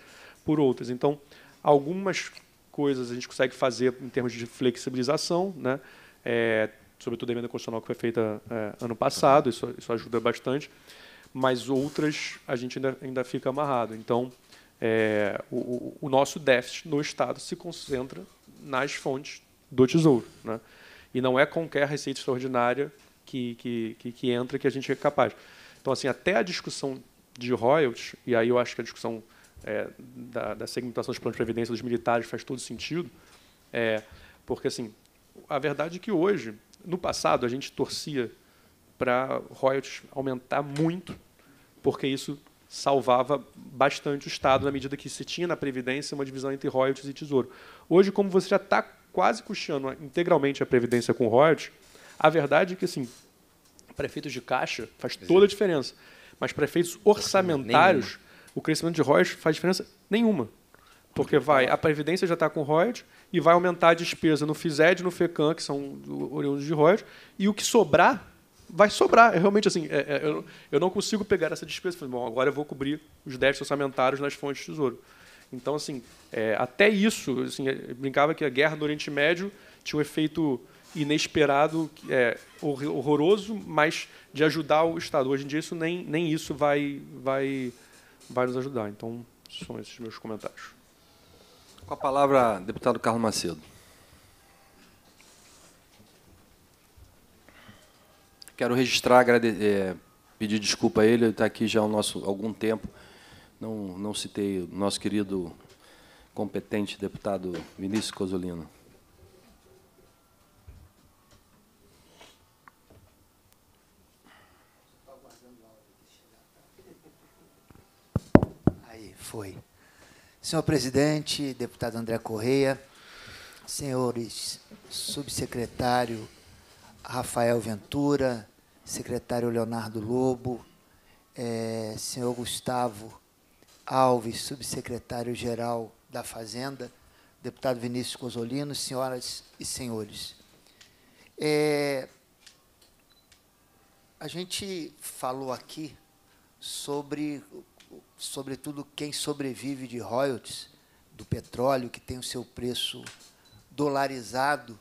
Speaker 3: por outras. Então, algumas coisas a gente consegue fazer em termos de flexibilização, né? É, sobretudo a emenda constitucional que foi feita é, ano passado, isso, isso ajuda bastante mas outras a gente ainda, ainda fica amarrado. Então, é, o, o, nosso déficit no Estado se concentra nas fontes do Tesouro. Né? E não é qualquer receita extraordinária que, que, que, que entra que a gente é capaz. Então, assim, até a discussão de royalties, e aí eu acho que a discussão é, da, da, segmentação dos planos de previdência dos militares faz todo sentido, é, porque, assim, a verdade é que hoje, no passado, a gente torcia para royalties aumentar muito, porque isso salvava bastante o Estado na medida que se tinha na Previdência uma divisão entre royalties e tesouro. Hoje, como você já está quase custeando integralmente a Previdência com royalties, a verdade é que assim, prefeitos de caixa faz toda a diferença, mas prefeitos orçamentários, o crescimento de royalties faz diferença nenhuma. Porque vai, a Previdência já está com royalties e vai aumentar a despesa no FISED e no FECAM, que são oriundos de royalties, e o que sobrar vai sobrar. É realmente assim, é, é, eu, eu, não consigo pegar essa despesa. Bom, agora eu vou cobrir os déficits orçamentários nas fontes de tesouro. Então, assim, é, até isso, assim, é, brincava que a guerra do Oriente Médio tinha um efeito inesperado, é horroroso, mas de ajudar o Estado. Hoje em dia, isso nem, nem isso vai, vai, vai nos ajudar. Então, são esses meus comentários.
Speaker 1: Com a palavra, deputado Carlos Macedo. Quero registrar, é, pedir desculpa a ele, ele está aqui já há nosso, algum tempo. Não, não citei o nosso querido competente deputado Vinícius Cosolino.
Speaker 4: Aí, foi. Senhor presidente, deputado André Correia, senhores subsecretário Rafael Ventura, secretário Leonardo Lobo, é, senhor Gustavo Alves, subsecretário-geral da Fazenda, deputado Vinícius Cosolino, senhoras e senhores. É, a gente falou aqui sobre, sobretudo, quem sobrevive de royalties, do petróleo, que tem o seu preço dolarizado,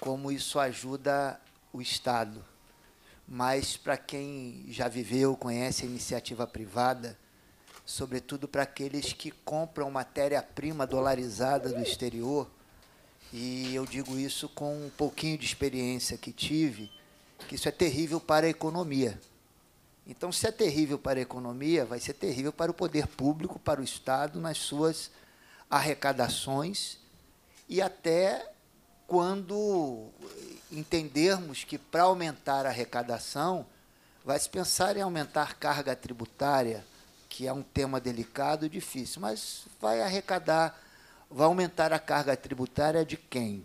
Speaker 4: como isso ajuda o Estado. Mas para quem já viveu, conhece a iniciativa privada, sobretudo para aqueles que compram matéria-prima dolarizada do exterior, e eu digo isso com um pouquinho de experiência que tive, que isso é terrível para a economia. Então, se é terrível para a economia, vai ser terrível para o poder público, para o Estado, nas suas arrecadações e até quando entendermos que para aumentar a arrecadação, vai se pensar em aumentar carga tributária, que é um tema delicado e difícil, mas vai arrecadar, vai aumentar a carga tributária de quem?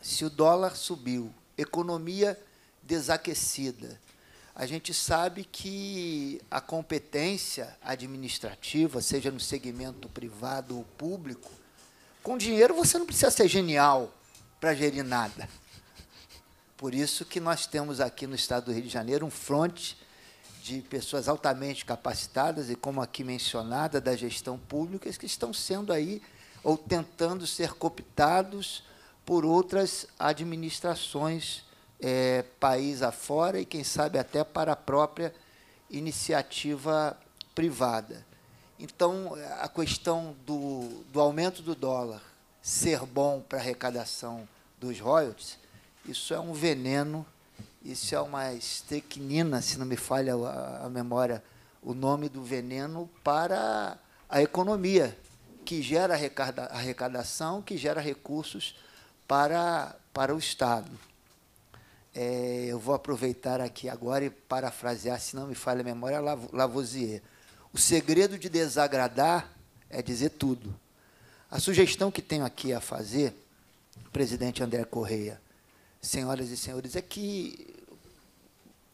Speaker 4: Se o dólar subiu, economia desaquecida. A gente sabe que a competência administrativa, seja no segmento privado ou público, com dinheiro você não precisa ser genial para gerir nada. Por isso que nós temos aqui no estado do Rio de Janeiro um fronte de pessoas altamente capacitadas e, como aqui mencionada, da gestão pública, que estão sendo aí ou tentando ser cooptados por outras administrações é, país afora e, quem sabe, até para a própria iniciativa privada. Então, a questão do, do aumento do dólar ser bom para a arrecadação dos royalties isso é um veneno, isso é uma estrecnina, se não me falha a, a memória, o nome do veneno para a economia, que gera arrecada, arrecadação, que gera recursos para, para o Estado. É, eu vou aproveitar aqui agora e parafrasear, se não me falha a memória, Lavoisier. O segredo de desagradar é dizer tudo. A sugestão que tenho aqui a fazer, presidente André Correia, senhoras e senhores, é que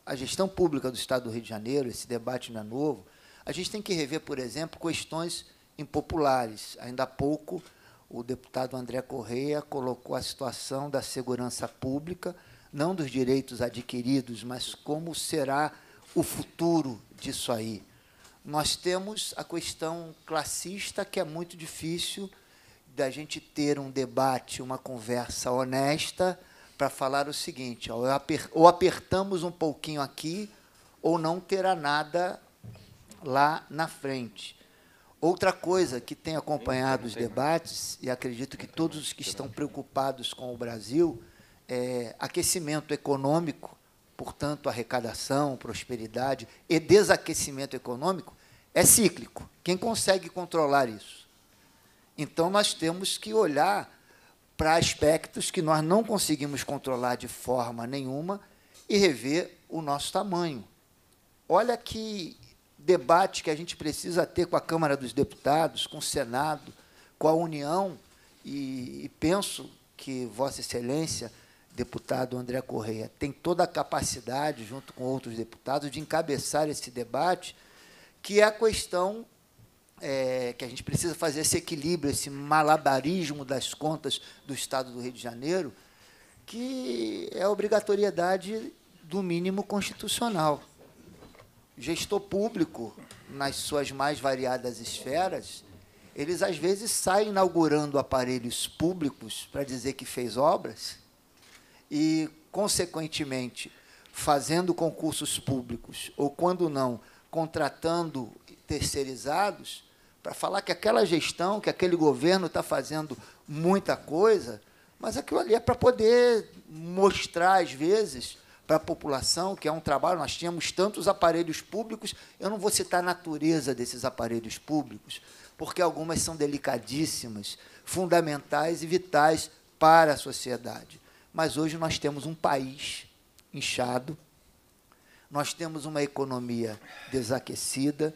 Speaker 4: a gestão pública do Estado do Rio de Janeiro, esse debate não é novo, a gente tem que rever, por exemplo, questões impopulares. Ainda há pouco, o deputado André Correia colocou a situação da segurança pública, não dos direitos adquiridos, mas como será o futuro disso aí. Nós temos a questão classista, que é muito difícil da gente ter um debate, uma conversa honesta, para falar o seguinte: ó, ou apertamos um pouquinho aqui, ou não terá nada lá na frente. Outra coisa que tem acompanhado os debates, e acredito que todos os que estão preocupados com o Brasil, é aquecimento econômico, portanto, arrecadação, prosperidade e desaquecimento econômico é cíclico. Quem consegue controlar isso? Então, nós temos que olhar para aspectos que nós não conseguimos controlar de forma nenhuma e rever o nosso tamanho. Olha que debate que a gente precisa ter com a Câmara dos Deputados, com o Senado, com a União, e, e penso que Vossa Excelência, deputado André Correia, tem toda a capacidade, junto com outros deputados, de encabeçar esse debate, que é a questão é, que a gente precisa fazer esse equilíbrio, esse malabarismo das contas do Estado do Rio de Janeiro, que é a obrigatoriedade do mínimo constitucional. Gestor público, nas suas mais variadas esferas, eles às vezes saem inaugurando aparelhos públicos para dizer que fez obras e, consequentemente, fazendo concursos públicos ou, quando não, contratando terceirizados para falar que aquela gestão, que aquele governo está fazendo muita coisa, mas aquilo ali é para poder mostrar, às vezes, para a população, que é um trabalho, nós tínhamos tantos aparelhos públicos, eu não vou citar a natureza desses aparelhos públicos, porque algumas são delicadíssimas, fundamentais e vitais para a sociedade. Mas hoje nós temos um país inchado, nós temos uma economia desaquecida,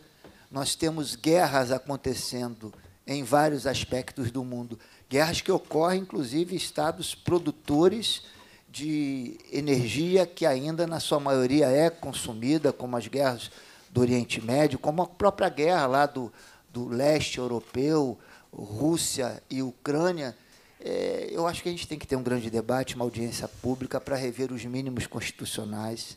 Speaker 4: nós temos guerras acontecendo em vários aspectos do mundo. Guerras que ocorrem, inclusive, em estados produtores de energia que ainda, na sua maioria, é consumida, como as guerras do Oriente Médio, como a própria guerra lá do, do leste europeu, Rússia e Ucrânia. É, eu acho que a gente tem que ter um grande debate, uma audiência pública, para rever os mínimos constitucionais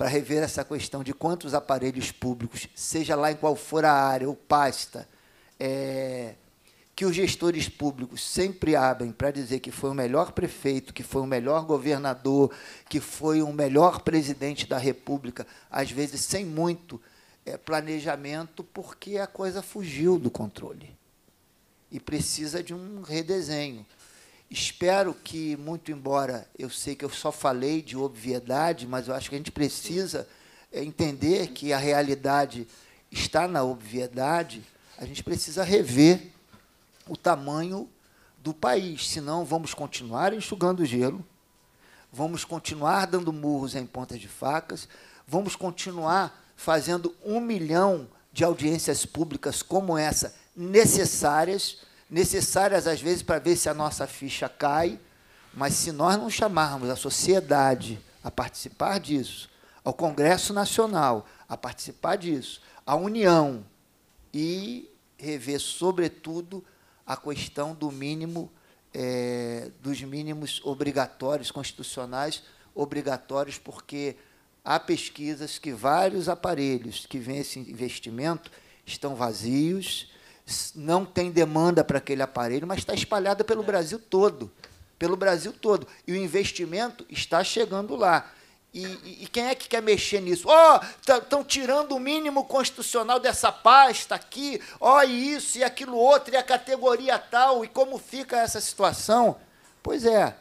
Speaker 4: para rever essa questão de quantos aparelhos públicos, seja lá em qual for a área ou pasta, é, que os gestores públicos sempre abrem para dizer que foi o melhor prefeito, que foi o melhor governador, que foi o melhor presidente da República, às vezes sem muito é, planejamento, porque a coisa fugiu do controle e precisa de um redesenho. Espero que, muito embora eu sei que eu só falei de obviedade, mas eu acho que a gente precisa é, entender que a realidade está na obviedade, a gente precisa rever o tamanho do país, senão vamos continuar enxugando gelo, vamos continuar dando murros em pontas de facas, vamos continuar fazendo um milhão de audiências públicas como essa necessárias necessárias às vezes para ver se a nossa ficha cai, mas se nós não chamarmos a sociedade a participar disso, ao Congresso Nacional a participar disso, à União e rever, sobretudo, a questão do mínimo, é, dos mínimos obrigatórios constitucionais obrigatórios, porque há pesquisas que vários aparelhos que vêm esse investimento estão vazios não tem demanda para aquele aparelho, mas está espalhada pelo Brasil todo. Pelo Brasil todo. E o investimento está chegando lá. E, e, e quem é que quer mexer nisso? Ó, oh, tá, estão tirando o mínimo constitucional dessa pasta aqui, ó, oh, e isso e aquilo outro, e a categoria tal, e como fica essa situação? Pois é,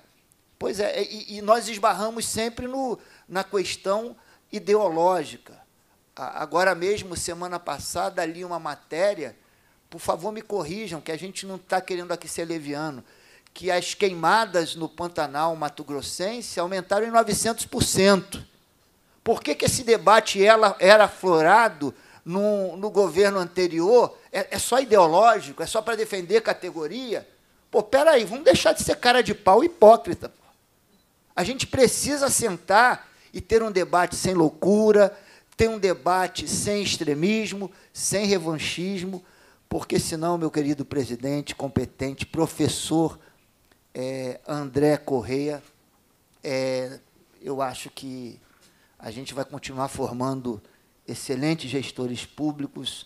Speaker 4: pois é, e, e nós esbarramos sempre no, na questão ideológica. Agora mesmo, semana passada, li uma matéria por favor, me corrijam, que a gente não está querendo aqui ser leviano, que as queimadas no Pantanal Mato Grossense aumentaram em 900%. Por que, que esse debate era aflorado no, no governo anterior? É, é só ideológico? É só para defender categoria? Pô, peraí, vamos deixar de ser cara de pau hipócrita. Pô. A gente precisa sentar e ter um debate sem loucura, ter um debate sem extremismo, sem revanchismo, porque senão, meu querido presidente, competente, professor é, André Correia, é, eu acho que a gente vai continuar formando excelentes gestores públicos,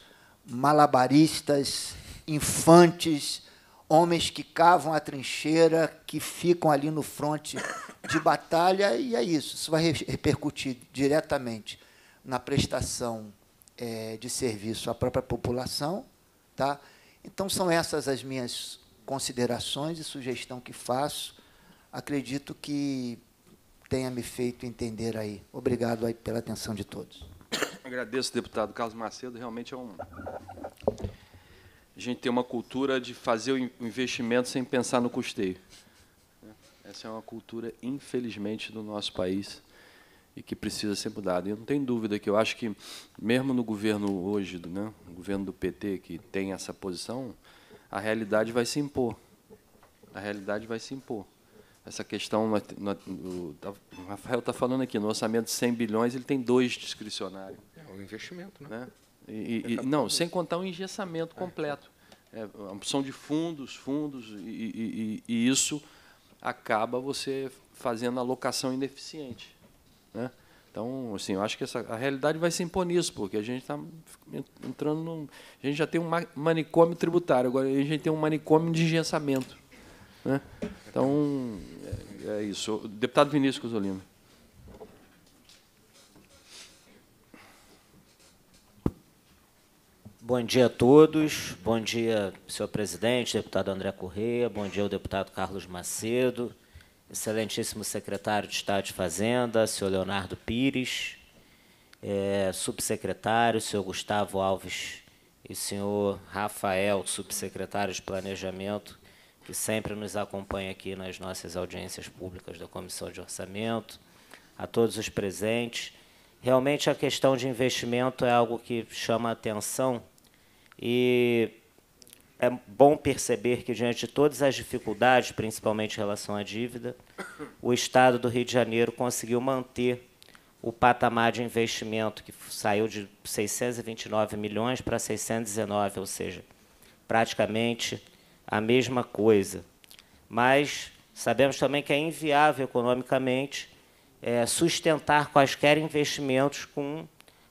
Speaker 4: malabaristas, infantes, homens que cavam a trincheira, que ficam ali no fronte de batalha, e é isso. Isso vai repercutir diretamente na prestação é, de serviço à própria população Tá? Então, são essas as minhas considerações e sugestão que faço. Acredito que tenha me feito entender aí. Obrigado aí pela atenção de todos.
Speaker 1: Agradeço, deputado Carlos Macedo. Realmente é um. A gente tem uma cultura de fazer o investimento sem pensar no custeio. Essa é uma cultura, infelizmente, do nosso país e que precisa ser mudado. E eu não tenho dúvida que eu acho que, mesmo no governo hoje, né, no governo do PT, que tem essa posição, a realidade vai se impor. A realidade vai se impor. Essa questão, tá, o Rafael está falando aqui, no orçamento de 100 bilhões, ele tem dois discricionários. É um investimento, né? né? E, e, é não, sem contar o um engessamento é, completo. É, são de fundos, fundos, e, e, e isso acaba você fazendo alocação ineficiente. Né? Então, assim, eu acho que essa, a realidade vai se impor nisso, porque a gente está entrando num. A gente já tem um manicômio tributário, agora a gente tem um manicômio de engensamento. Né? Então, é, é isso. deputado Vinícius Cusolino.
Speaker 5: Bom dia a todos. Bom dia, senhor presidente, deputado André Correia. Bom dia ao deputado Carlos Macedo excelentíssimo secretário de Estado de Fazenda, senhor Leonardo Pires, é, subsecretário, senhor Gustavo Alves e senhor Rafael, subsecretário de Planejamento, que sempre nos acompanha aqui nas nossas audiências públicas da Comissão de Orçamento, a todos os presentes. Realmente a questão de investimento é algo que chama a atenção e é bom perceber que, diante de todas as dificuldades, principalmente em relação à dívida, o Estado do Rio de Janeiro conseguiu manter o patamar de investimento, que saiu de 629 milhões para 619, ou seja, praticamente a mesma coisa. Mas sabemos também que é inviável economicamente é, sustentar quaisquer investimentos com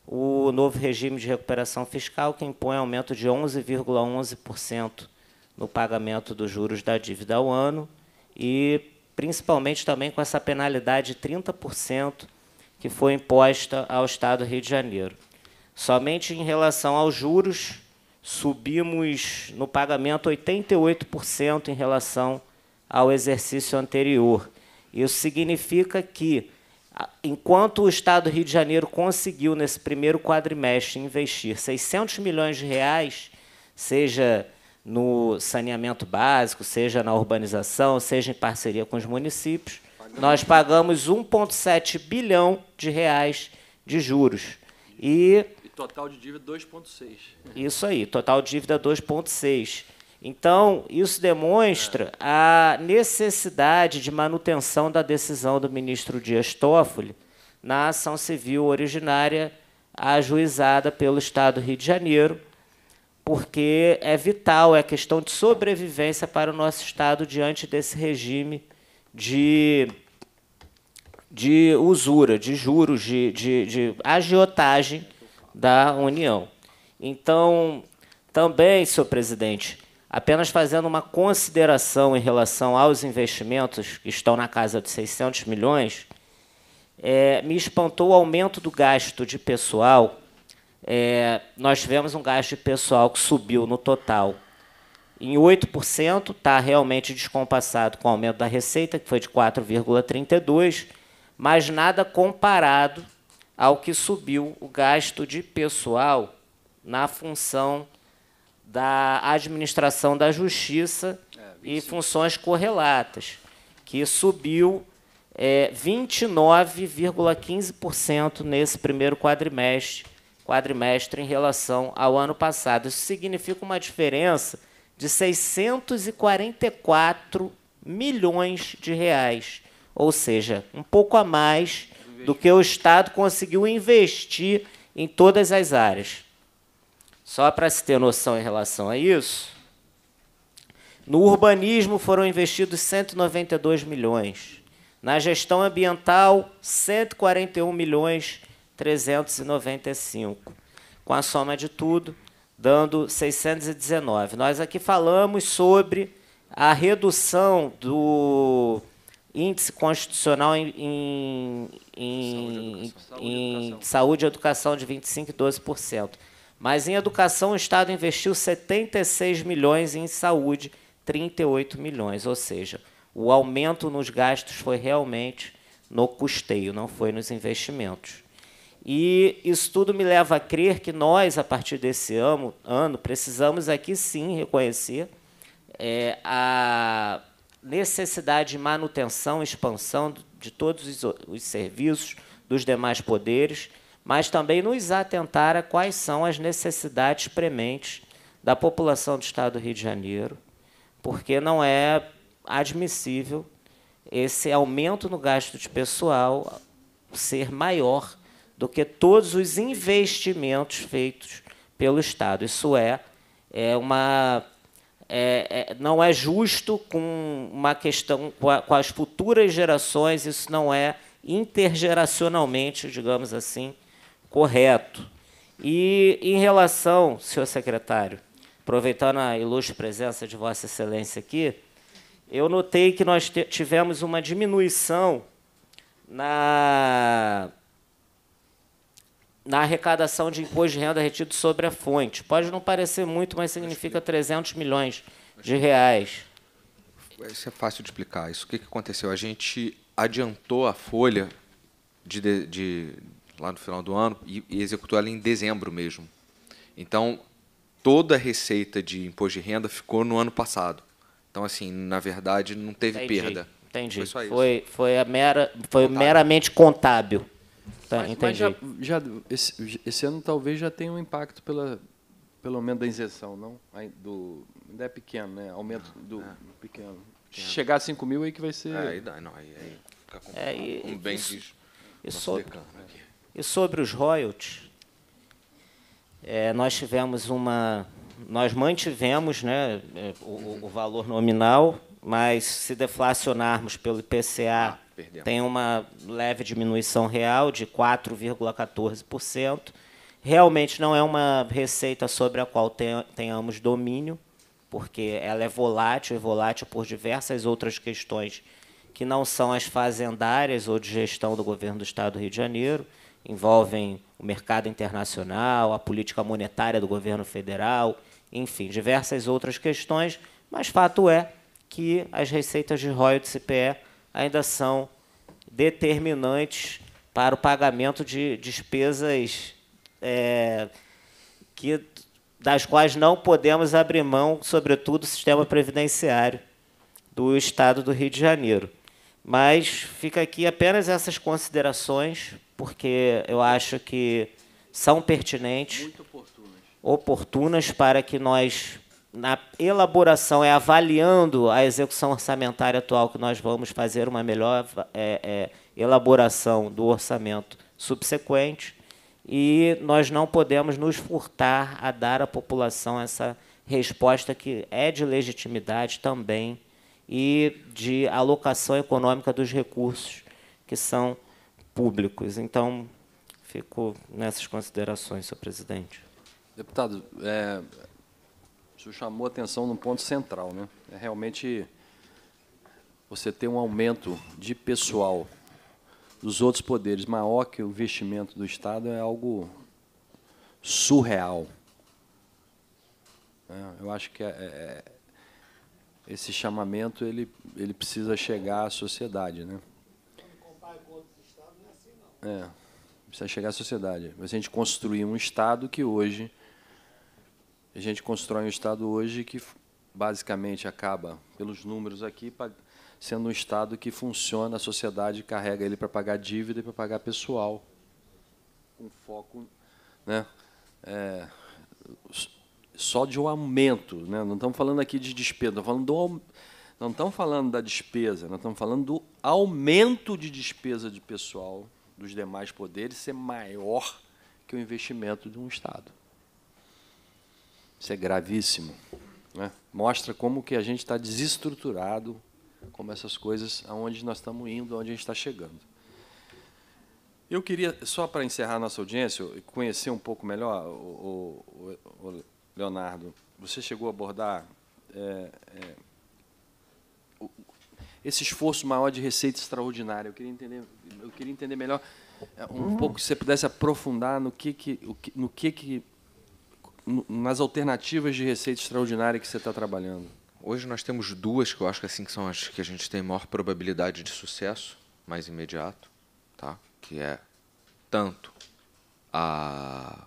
Speaker 5: o novo regime de recuperação fiscal, que impõe aumento de 11,11% ,11 no pagamento dos juros da dívida ao ano e, principalmente, também com essa penalidade de 30% que foi imposta ao Estado do Rio de Janeiro. Somente em relação aos juros, subimos no pagamento 88% em relação ao exercício anterior. Isso significa que Enquanto o Estado do Rio de Janeiro conseguiu, nesse primeiro quadrimestre, investir 600 milhões de reais, seja no saneamento básico, seja na urbanização, seja em parceria com os municípios, nós pagamos 1,7 bilhão de reais de juros. E,
Speaker 1: e total de dívida 2,6.
Speaker 5: Isso aí, total de dívida 2,6. Então, isso demonstra a necessidade de manutenção da decisão do ministro Dias Toffoli na ação civil originária ajuizada pelo Estado do Rio de Janeiro, porque é vital, é questão de sobrevivência para o nosso Estado diante desse regime de, de usura, de juros, de, de, de agiotagem da União. Então, também, senhor presidente, Apenas fazendo uma consideração em relação aos investimentos, que estão na casa de 600 milhões, é, me espantou o aumento do gasto de pessoal. É, nós tivemos um gasto de pessoal que subiu no total em 8%, está realmente descompassado com o aumento da receita, que foi de 4,32%, mas nada comparado ao que subiu o gasto de pessoal na função da administração da justiça é, e funções correlatas, que subiu é, 29,15% nesse primeiro quadrimestre, quadrimestre em relação ao ano passado. Isso significa uma diferença de 644 milhões de reais, ou seja, um pouco a mais do que o Estado conseguiu investir em todas as áreas. Só para se ter noção em relação a isso, no urbanismo foram investidos 192 milhões. Na gestão ambiental, 141 milhões 395. Com a soma de tudo, dando 619. Nós aqui falamos sobre a redução do índice constitucional em, em, em, saúde, educação. em saúde e educação de 25% e 12%. Mas em educação o Estado investiu 76 milhões e em saúde 38 milhões, ou seja, o aumento nos gastos foi realmente no custeio, não foi nos investimentos. E isso tudo me leva a crer que nós, a partir desse ano, ano precisamos aqui sim reconhecer é, a necessidade de manutenção expansão de todos os, os serviços dos demais poderes mas também nos atentar a quais são as necessidades prementes da população do Estado do Rio de Janeiro, porque não é admissível esse aumento no gasto de pessoal ser maior do que todos os investimentos feitos pelo Estado. Isso é, é uma é, é, não é justo com uma questão com, a, com, as futuras gerações, isso não é intergeracionalmente, digamos assim, correto. E em relação, senhor secretário, aproveitando a ilustre presença de Vossa Excelência aqui, eu notei que nós tivemos uma diminuição na, na arrecadação de imposto de renda retido sobre a fonte. Pode não parecer muito, mas significa
Speaker 2: 300 milhões de reais. Isso é fácil de explicar. Isso, o que aconteceu? A gente adiantou a folha de, de, de lá no final do ano, e, e executou ela em dezembro mesmo. Então, toda a receita de imposto de renda ficou no ano passado. Então, assim, na verdade, não teve entendi, perda. Entendi. Foi, só
Speaker 1: isso. foi, foi, a mera,
Speaker 2: foi contábil.
Speaker 5: meramente contábil. Tá, mas, entendi. Mas
Speaker 1: já, já esse, esse, ano talvez já tenha um impacto pela, pelo aumento da isenção, não? Do, ainda é pequeno, né? Aumento do é, pequeno. Chegar a 5 mil aí que vai ser. É, aí
Speaker 2: dá, não, aí, aí fica com, é, e, com bem isso, isso,
Speaker 1: isso,
Speaker 5: e sobre os royalties, é, nós tivemos uma. Nós mantivemos né, é, o, o, valor nominal, mas se deflacionarmos pelo IPCA, ah, tem uma leve diminuição real de 4,14%. Realmente não é uma receita sobre a qual tenhamos domínio, porque ela é volátil e é volátil por diversas outras questões que não são as fazendárias ou de gestão do governo do Estado do Rio de Janeiro envolvem o mercado internacional, a política monetária do governo federal, enfim, diversas outras questões, mas fato é que as receitas de royalties e PE ainda são determinantes para o pagamento de despesas é, que, das quais não podemos abrir mão, sobretudo o sistema previdenciário do Estado do Rio de Janeiro. Mas fica aqui apenas essas considerações porque eu acho que são pertinentes, oportunas. oportunas para que nós, na elaboração, é avaliando a execução orçamentária atual que nós vamos fazer uma melhor é, é, elaboração do orçamento subsequente e nós não podemos nos furtar a dar à população essa resposta que é de legitimidade também e de alocação econômica dos recursos que são públicos. Então, fico nessas considerações, senhor presidente.
Speaker 1: Deputado, é, o senhor chamou a atenção num ponto central. Né? É realmente você ter um aumento de pessoal dos outros poderes maior que o investimento do Estado é algo surreal. É, eu acho que é, é, é esse chamamento ele, ele precisa chegar à sociedade. Né? É, precisa chegar à sociedade. Mas a gente construir um Estado que hoje. A gente constrói um Estado hoje que basicamente acaba, pelos números aqui, sendo um Estado que funciona, a sociedade carrega ele para pagar dívida e para pagar pessoal. Com foco. Né? É, só de um aumento. Né? Não estamos falando aqui de despesa, estamos falando do, não estamos falando da despesa, nós estamos falando do aumento de despesa de pessoal dos demais poderes ser maior que o investimento de um Estado. Isso é gravíssimo. Né? Mostra como que a gente está desestruturado, como essas coisas, aonde nós estamos indo, aonde a gente está chegando. Eu queria, só para encerrar nossa audiência, conhecer um pouco melhor, o, o, o Leonardo, você chegou a abordar é, é, esse esforço maior de receita extraordinária. Eu queria entender eu queria entender melhor eh, um pouco se você pudesse aprofundar no que que, no que, que nas alternativas
Speaker 2: de receita extraordinária que você está trabalhando. Hoje nós temos duas que eu acho que assim que são as que a gente tem maior probabilidade de sucesso, mais imediato, tá? Que é tanto a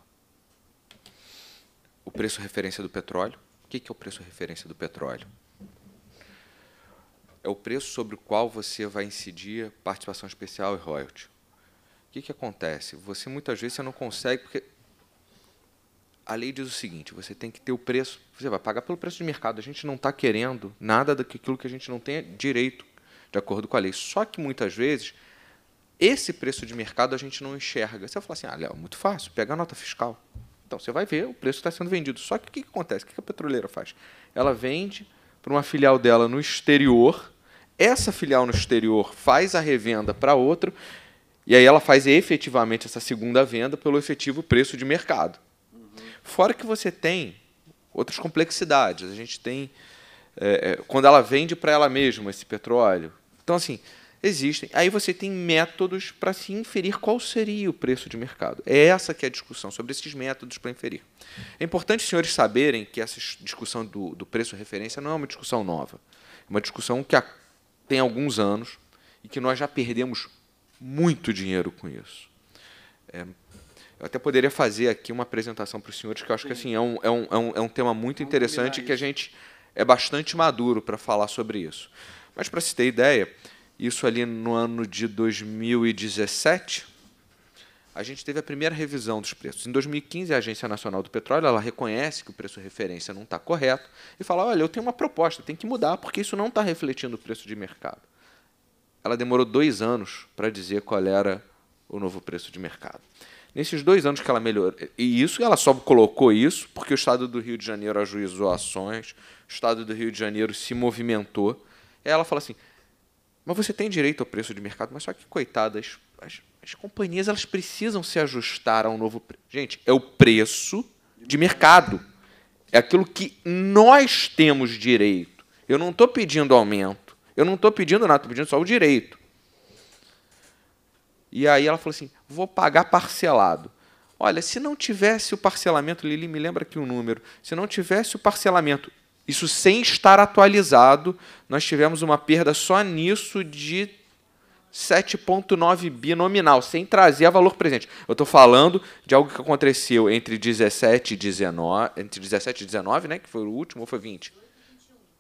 Speaker 2: o preço referência do petróleo. O que, que é o preço referência do petróleo? é o preço sobre o qual você vai incidir participação especial e royalty. O que, que acontece? Você muitas vezes você não consegue, porque a lei diz o seguinte: você tem que ter o preço, você vai pagar pelo preço de mercado. A gente não está querendo nada daquilo que a gente não tem direito, de acordo com a lei. Só que muitas vezes esse preço de mercado a gente não enxerga. Você vai falar assim: ah, Léo, muito fácil, pega a nota fiscal. Então você vai ver o preço que está sendo vendido. Só que o que, que acontece? O que, que a petroleira faz? Ela vende para uma filial dela no exterior essa filial no exterior faz a revenda para outra, e aí ela faz efetivamente essa segunda venda pelo efetivo preço de mercado. Fora que você tem outras complexidades. A gente tem é, é quando ela vende para ela mesma esse petróleo. Então, assim, existem. Aí você tem métodos para se inferir qual seria o preço de mercado. É essa que é a discussão, sobre esses métodos para inferir. É importante os senhores saberem que essa discussão do, do preço referência não é uma discussão nova. É uma discussão que a tem alguns anos e que nós já perdemos muito dinheiro com isso. É, eu até poderia fazer aqui uma apresentação para os senhores, que eu acho Sim. que assim, é, um, é, um, é, um, é um tema muito Vamos interessante e que a gente é bastante maduro para falar sobre isso. Mas, para se ter ideia, isso ali no ano de 2017, a gente teve a primeira revisão dos preços. Em 2015, a Agência Nacional do Petróleo ela reconhece que o preço referência não está correto e fala: olha, eu tenho uma proposta, tem que mudar, porque isso não está refletindo o preço de mercado. Ela demorou dois anos para dizer qual era o novo preço de mercado. Nesses dois anos que ela melhorou, e isso ela só colocou isso porque o Estado do Rio de Janeiro ajuizou ações, o Estado do Rio de Janeiro se movimentou. Ela fala assim: mas você tem direito ao preço de mercado, mas só que coitadas, as as companhias elas precisam se ajustar ao novo preço. Gente, é o preço de mercado. É aquilo que nós temos direito. Eu não estou pedindo aumento. Eu não estou pedindo nada, estou pedindo só o direito. E aí ela falou assim: vou pagar parcelado. Olha, se não tivesse o parcelamento, Lili, me lembra aqui o um número. Se não tivesse o parcelamento, isso sem estar atualizado, nós tivemos uma perda só nisso de 7,9 binominal, sem trazer a valor presente. Eu estou falando de algo que aconteceu entre 17 e 19, entre 17 e 19, né, que foi o último, ou foi 20?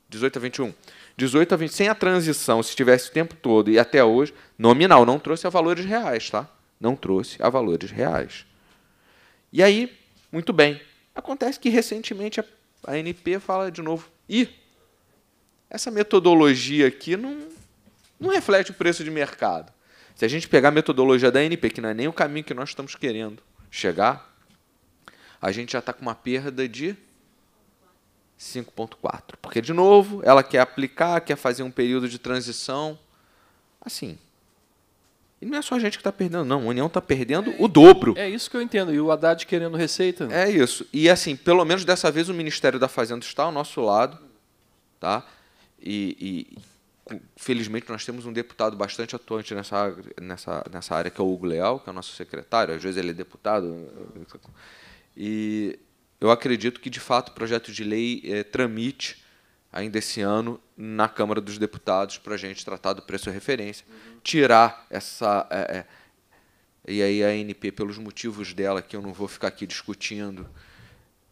Speaker 2: 18 a 21. 18 a 20, sem a transição, se tivesse o tempo todo e até hoje, nominal, não trouxe a valores reais, tá? Não trouxe a valores reais. E aí, muito bem. Acontece que recentemente a ANP fala de novo: "E essa metodologia aqui não não reflete o preço de mercado. Se a gente pegar a metodologia da NP, que não é nem o caminho que nós estamos querendo chegar, a gente já está com uma perda de 5,4. Porque, de novo, ela quer aplicar, quer fazer um período de transição. Assim. E não é só a gente que está perdendo, não. A União está perdendo é, o dobro. É isso que eu entendo. E o Haddad querendo receita. É isso. E, assim, pelo menos dessa vez o Ministério da Fazenda está ao nosso lado. Tá? E, e felizmente nós temos um deputado bastante atuante nessa, nessa, nessa área, que é o Hugo Leal, que é o nosso secretário, às vezes ele é deputado. E eu acredito que, de fato, o projeto de lei é, tramite ainda esse ano na Câmara dos Deputados para a gente tratar do preço referência, uhum. tirar essa. É, é, e aí a ANP, pelos motivos dela, que eu não vou ficar aqui discutindo,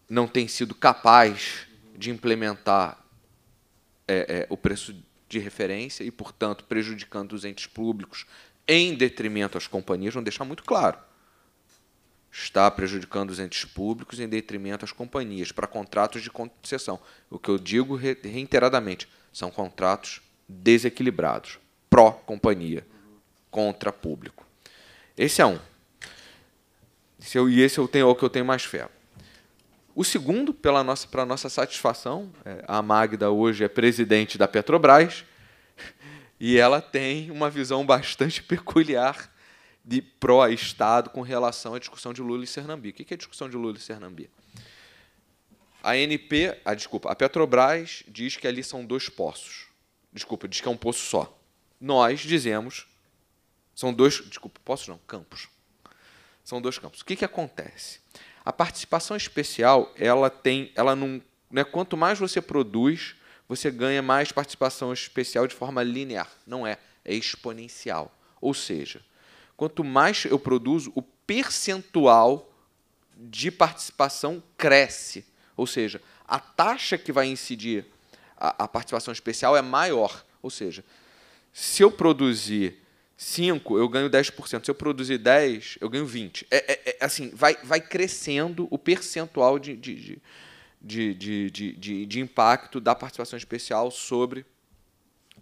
Speaker 2: não tem sido capaz de implementar é, é, o preço de referência e, portanto, prejudicando os entes públicos em detrimento às companhias, vão deixar muito claro. Está prejudicando os entes públicos em detrimento às companhias para contratos de concessão. O que eu digo reiteradamente são contratos desequilibrados, pró-companhia, contra público. Esse é um. Esse é e esse eu é tenho, é o que eu tenho mais fé. O segundo, para nossa, nossa satisfação, é, a Magda hoje é presidente da Petrobras e ela tem uma visão bastante peculiar de pró-Estado com relação à discussão de Lula e Sernambi. O que é a discussão de Lula e Sernambi? A NP, a, ah, desculpa, a Petrobras diz que ali são dois poços. Desculpa, diz que é um poço só. Nós dizemos são dois, desculpa, poços não, campos. São dois campos. O que, que acontece? A participação especial, ela tem, ela não, né, quanto mais você produz, você ganha mais participação especial de forma linear, não é, é exponencial. Ou seja, quanto mais eu produzo, o percentual de participação cresce. Ou seja, a taxa que vai incidir a, a participação especial é maior. Ou seja, se eu produzir 5, eu ganho 10%. Se eu produzir 10, eu ganho 20. É, é, é assim, vai, vai crescendo o percentual de, de, de, de, de, de, de impacto da participação especial sobre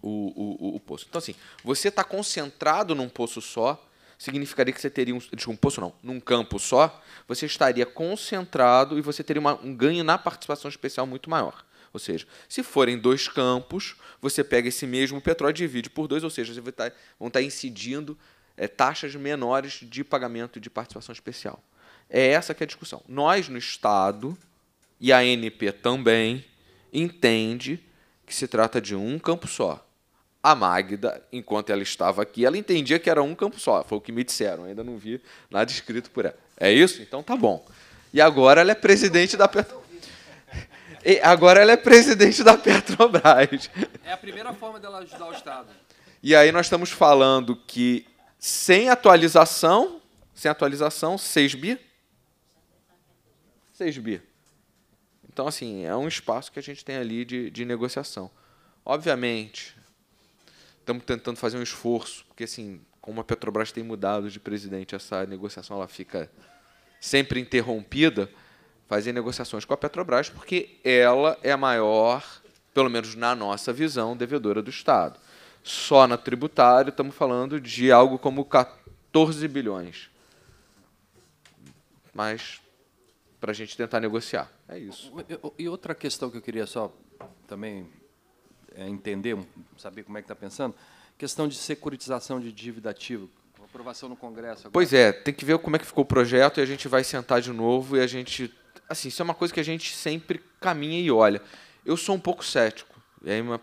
Speaker 2: o, o, o, o poço. Então, assim, você está concentrado num poço só, significaria que você teria um, desculpa, um poço não, num campo só, você estaria concentrado e você teria uma, um ganho na participação especial muito maior. Ou seja, se forem dois campos, você pega esse mesmo petróleo e divide por dois, ou seja, você vai estar, tá, vão estar tá incidindo é, taxas menores de pagamento de participação especial. É essa que é a discussão. Nós, no Estado, e a ANP também, entende que se trata de um campo só. A Magda, enquanto ela estava aqui, ela entendia que era um campo só. Foi o que me disseram, ainda não vi nada escrito por ela. É isso? Então tá bom. E agora ela é presidente da Petro. E agora ela é presidente da Petrobras.
Speaker 1: É a primeira forma dela ajudar o Estado.
Speaker 2: E aí nós estamos falando que sem atualização, sem atualização, 6 bi. 6 bi. Então, assim, é um espaço que a gente tem ali de, de negociação. Obviamente, estamos tentando fazer um esforço, porque, assim, como a Petrobras tem mudado de presidente, essa negociação ela fica sempre interrompida fazer negociações com a Petrobras, porque ela é a maior, pelo menos na nossa visão, devedora do Estado. Só na tributária estamos falando de algo como 14 bilhões. Mas para a gente tentar negociar. É isso.
Speaker 1: E outra questão que eu queria só também é, entender, saber como é que está pensando, questão de securitização de dívida ativa aprovação no Congresso agora. Pois é,
Speaker 2: tem que ver como é que ficou o projeto e a gente vai sentar de novo e a gente assim, isso é uma coisa que a gente sempre caminha e olha. Eu sou um pouco cético, e aí é uma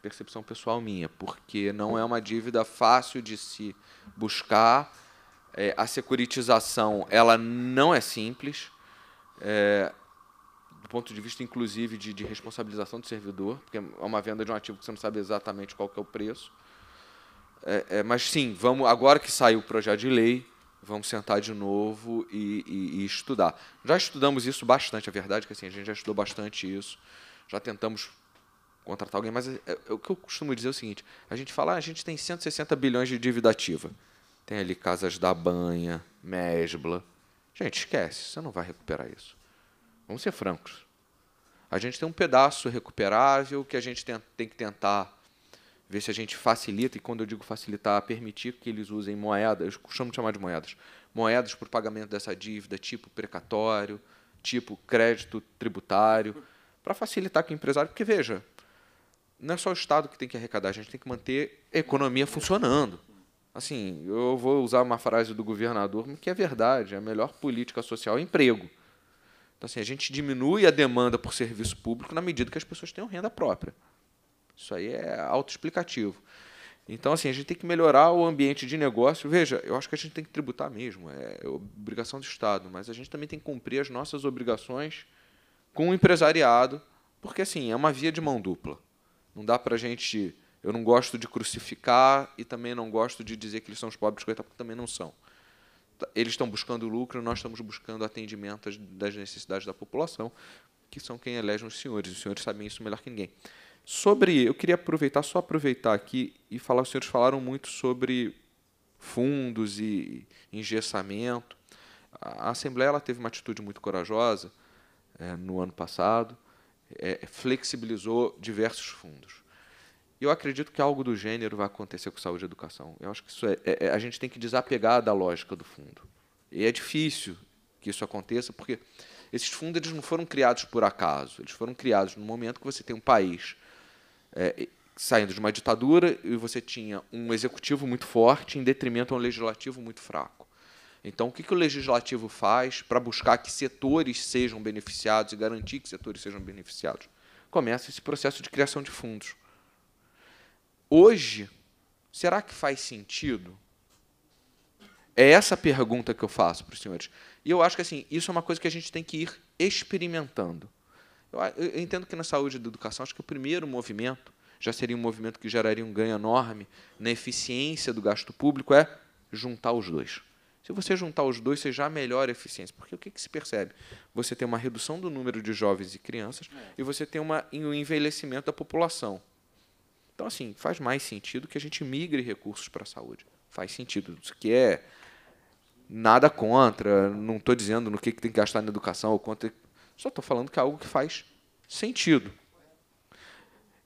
Speaker 2: percepção pessoal minha, porque não é uma dívida fácil de se buscar. É, a securitização ela não é simples, é, do ponto de vista inclusive de, de, responsabilização do servidor, porque é uma venda de um ativo que você não sabe exatamente qual que é o preço. É, é mas sim, vamos agora que saiu o projeto de lei, vamos sentar de novo e, e, e, estudar. Já estudamos isso bastante, a é verdade é que assim, a gente já estudou bastante isso, já tentamos contratar alguém, mas é, é, o que eu costumo dizer é o seguinte, a gente fala, ah, a gente tem 160 bilhões de dívida ativa. Tem ali Casas da Banha, Mesbla. Gente, esquece, você não vai recuperar isso. Vamos ser francos. A gente tem um pedaço recuperável que a gente tem, tem que tentar ver se a gente facilita, e quando eu digo facilitar, permitir que eles usem moedas, eu costumo chamar de moedas, moedas para o pagamento dessa dívida, tipo precatório, tipo crédito tributário, para facilitar que o empresário, porque veja, não é só o Estado que tem que arrecadar, a gente tem que manter a economia funcionando. Assim, eu vou usar uma frase do governador, que é verdade, é a melhor política social é emprego. Então, assim, a gente diminui a demanda por serviço público na medida que as pessoas tenham renda própria. Isso aí é autoexplicativo. Então, assim, a gente tem que melhorar o ambiente de negócio. Veja, eu acho que a gente tem que tributar mesmo, é obrigação do Estado, mas a gente também tem que cumprir as nossas obrigações com o empresariado, porque, assim, é uma via de mão dupla. Não dá para a gente. Eu não gosto de crucificar e também não gosto de dizer que eles são os pobres, coitados, porque também não são. Tá, eles estão buscando lucro, nós estamos buscando atendimento das necessidades da população, que são quem elege os senhores. Os senhores sabem isso melhor que ninguém. Sobre, eu queria aproveitar, só aproveitar aqui e falar, os senhores falaram muito sobre fundos e engessamento. A Assembleia ela teve uma atitude muito corajosa é, no ano passado, é, flexibilizou diversos fundos. Eu acredito que algo do gênero vai acontecer com saúde e educação. Eu acho que isso é, é, é a gente tem que desapegar da lógica do fundo. E é difícil que isso aconteça, porque esses fundos eles não foram criados por acaso. Eles foram criados no momento que você tem um país é, saindo de uma ditadura e você tinha um executivo muito forte em detrimento a um legislativo muito fraco. Então, o que, que o legislativo faz para buscar que setores sejam beneficiados e garantir que setores sejam beneficiados? Começa esse processo de criação de fundos. Hoje, será que faz sentido? É essa a pergunta que eu faço para os senhores. E eu acho que assim, isso é uma coisa que a gente tem que ir experimentando. Eu, eu entendo que na saúde e na educação, acho que o primeiro movimento, já seria um movimento que geraria um ganho enorme na eficiência do gasto público, é juntar os dois. Se você juntar os dois, você já melhora a eficiência. Porque o que, que se percebe? Você tem uma redução do número de jovens e crianças é. e você tem uma, um envelhecimento da população. Então, assim, faz mais sentido que a gente migre recursos para a saúde. Faz sentido. Isso que é nada contra, não estou dizendo no que, que tem que gastar na educação ou quanto é só estou falando que é algo que faz sentido.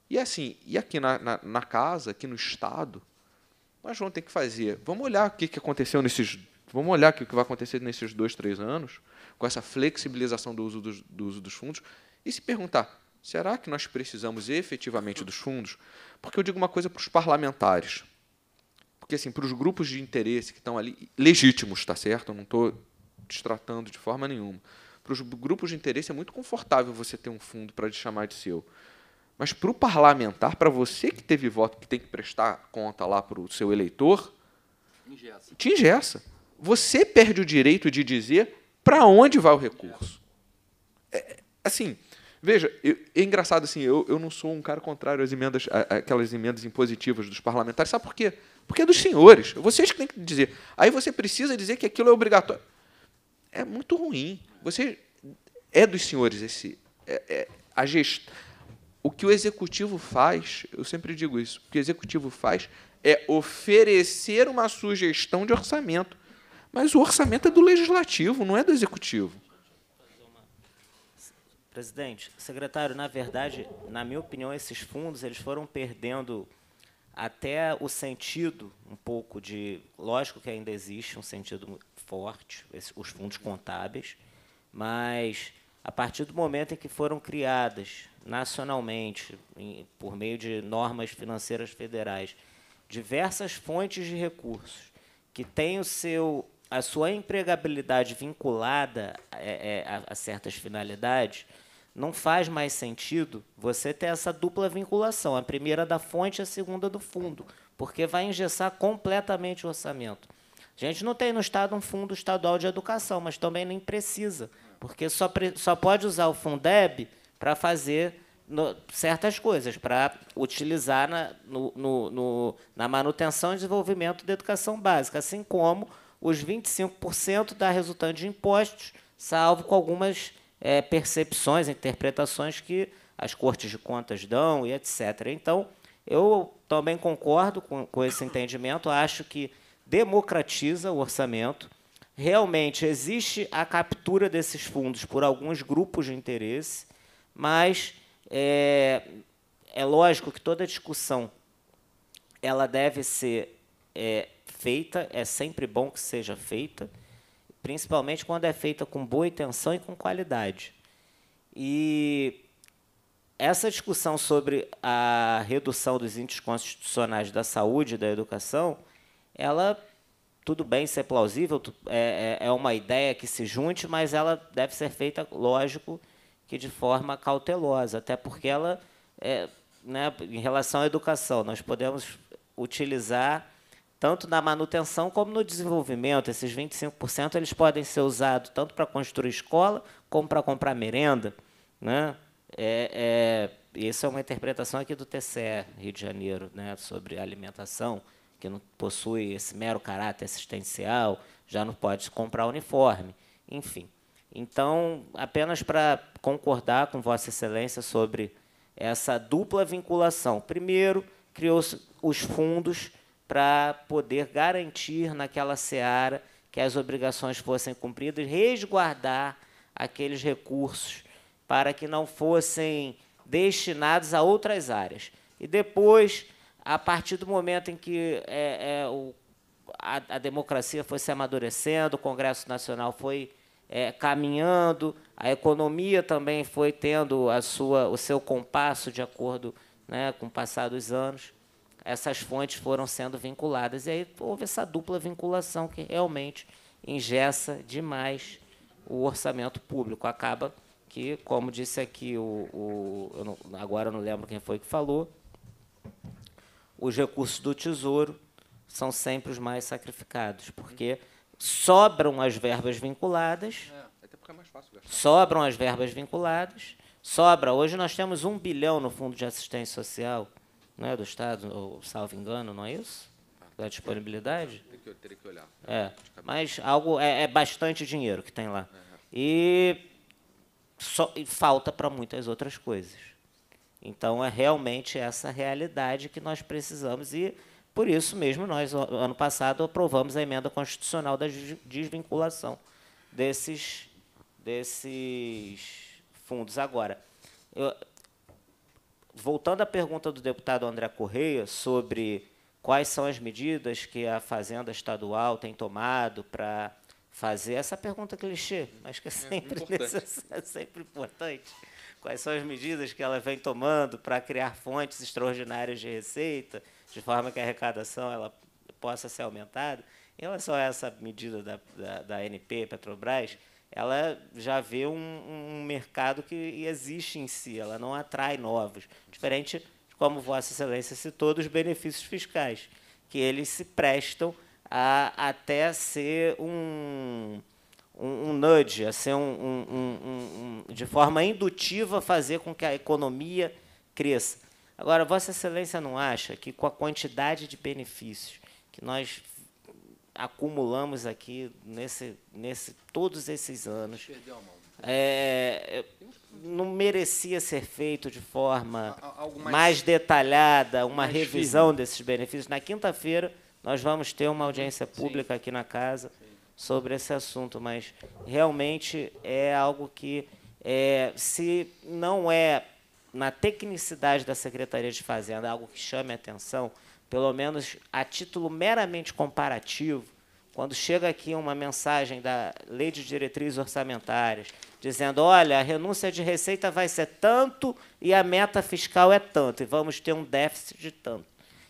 Speaker 2: E assim, e aqui na, na, na, casa, aqui no Estado, nós vamos ter que fazer. Vamos olhar o que, que aconteceu nesses. Vamos olhar o que vai acontecer nesses dois, três anos, com essa flexibilização do uso dos, do uso dos fundos, e se perguntar: será que nós precisamos efetivamente dos fundos? Porque eu digo uma coisa para os parlamentares. Porque, assim, para os grupos de interesse que estão ali, legítimos, está certo? Eu não estou destratando de forma nenhuma. Para os grupos de interesse é muito confortável você ter um fundo para te chamar de seu. Mas para o parlamentar, para você que teve voto, que tem que prestar conta lá para o seu eleitor, ingessa. te ingessa. Você perde o direito de dizer para onde vai o recurso. É, assim, veja, eu, é engraçado assim, eu, eu não sou um cara contrário às emendas, aquelas emendas impositivas dos parlamentares. Sabe por quê? Porque é dos senhores. Vocês que têm que dizer. Aí você precisa dizer que aquilo é obrigatório é muito ruim. Você é dos senhores esse é, é, a gest... O que o executivo faz, eu sempre digo isso, o que o executivo faz é oferecer uma sugestão de orçamento. Mas o orçamento é do legislativo, não é do executivo.
Speaker 5: Presidente, secretário, na verdade, na minha opinião, esses fundos eles foram perdendo até o sentido um pouco de, lógico que ainda existe um sentido forte, os fundos contábeis, mas a partir do momento em que foram criadas nacionalmente, em, por meio de normas financeiras federais, diversas fontes de recursos que têm o seu, a sua empregabilidade vinculada é, é a, a certas finalidades, não faz mais sentido você ter essa dupla vinculação, a primeira da fonte e a segunda do fundo, porque vai engessar completamente o orçamento. A gente não tem no Estado um fundo estadual de educação, mas também nem precisa, porque só, só pode usar o Fundeb para fazer no, certas coisas, para utilizar na, no, no, no, na manutenção e desenvolvimento da educação básica, assim como os 25% da resultante de impostos, salvo com algumas é, percepções, interpretações que as cortes de contas dão e etc. Então, eu também concordo com, com esse entendimento, acho que democratiza o orçamento. Realmente existe a captura desses fundos por alguns grupos de interesse, mas é, é lógico que toda discussão ela deve ser é, feita, é sempre bom que seja feita, principalmente quando é feita com boa intenção e com qualidade. E essa discussão sobre a redução dos índices constitucionais da saúde e da educação ela tudo bem ser plausível, é, é, é uma ideia que se junte, mas ela deve ser feita, lógico, que de forma cautelosa, até porque ela, é, né, em relação à educação, nós podemos utilizar tanto na manutenção como no desenvolvimento. Esses 25% eles podem ser usados tanto para construir escola como para comprar merenda. Né? É, é, isso é uma interpretação aqui do TCE, Rio de Janeiro, né, sobre alimentação que não possui esse mero caráter assistencial, já não pode comprar uniforme, enfim. Então, apenas para concordar com Vossa Excelência sobre essa dupla vinculação. Primeiro, criou-se os fundos para poder garantir naquela seara que as obrigações fossem cumpridas, resguardar aqueles recursos para que não fossem destinados a outras áreas. E depois, a partir do momento em que é, é, o, a, a, democracia foi se amadurecendo, o Congresso Nacional foi é, caminhando, a economia também foi tendo a sua, o seu compasso de acordo né, com o passar dos anos, essas fontes foram sendo vinculadas. E aí houve essa dupla vinculação que realmente engessa demais o orçamento público. Acaba que, como disse aqui, o, o eu não, agora eu não lembro quem foi que falou, os recursos do Tesouro são sempre os mais sacrificados, porque sobram as verbas vinculadas. É, até porque é mais fácil gastar. Sobram as verbas vinculadas. Sobra. Hoje nós temos um bilhão no Fundo de Assistência Social não é, do Estado, ou salvo engano, não é isso? Da disponibilidade?
Speaker 2: Tem que, eu teria que olhar.
Speaker 5: É, mas algo é, é, bastante dinheiro que tem lá. É. E, só, e falta para muitas outras coisas. Então, é realmente essa realidade que nós precisamos e, por isso mesmo, nós, ano passado, aprovamos a emenda constitucional da desvinculação desses, desses fundos. Agora, eu, voltando à pergunta do deputado André Correia sobre quais são as medidas que a Fazenda Estadual tem tomado para fazer, essa pergunta clichê, mas que é sempre, é importante. É sempre importante. É quais são as medidas que ela vem tomando para criar fontes extraordinárias de receita, de forma que a arrecadação ela possa ser aumentada. Em relação a essa medida da, da, da NP, Petrobras, ela já vê um, um, mercado que existe em si, ela não atrai novos, diferente de como Vossa Excelência citou, dos benefícios fiscais, que eles se prestam a até ser um, um, um nudge, assim, um, um, de forma indutiva fazer com que a economia cresça. Agora, Vossa Excelência não acha que com a quantidade de benefícios que nós acumulamos aqui nesse, nesse todos esses anos, é, é, não merecia ser feito de forma mais, mais, detalhada uma mais revisão firme. desses benefícios? Na quinta-feira nós vamos ter uma audiência pública Sim. aqui na casa. Sim sobre esse assunto, mas realmente é algo que, é, se não é na tecnicidade da Secretaria de Fazenda algo que chame a atenção, pelo menos a título meramente comparativo, quando chega aqui uma mensagem da Lei de Diretrizes Orçamentárias, dizendo, olha, a renúncia de receita vai ser tanto e a meta fiscal é tanto, e vamos ter um déficit de tanto.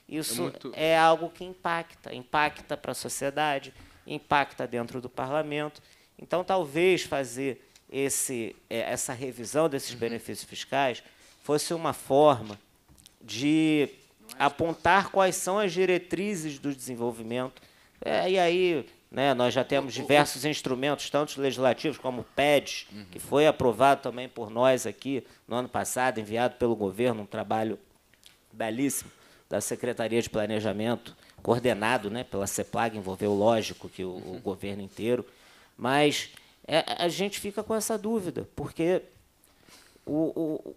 Speaker 5: Isso é, muito... é algo que impacta, impacta para a sociedade, impacta dentro do parlamento. Então, talvez fazer esse, é, essa revisão desses uhum. benefícios fiscais fosse uma forma de apontar quais são as diretrizes do desenvolvimento. É, e aí, né, nós já temos diversos instrumentos, tanto legislativos como o PEDS, uhum. que foi aprovado também por nós aqui no ano passado, enviado pelo governo, um trabalho belíssimo da Secretaria de Planejamento coordenado né, pela CEPLAG, envolveu, lógico, que o, uhum. governo inteiro, mas é, a gente fica com essa dúvida, porque o, o,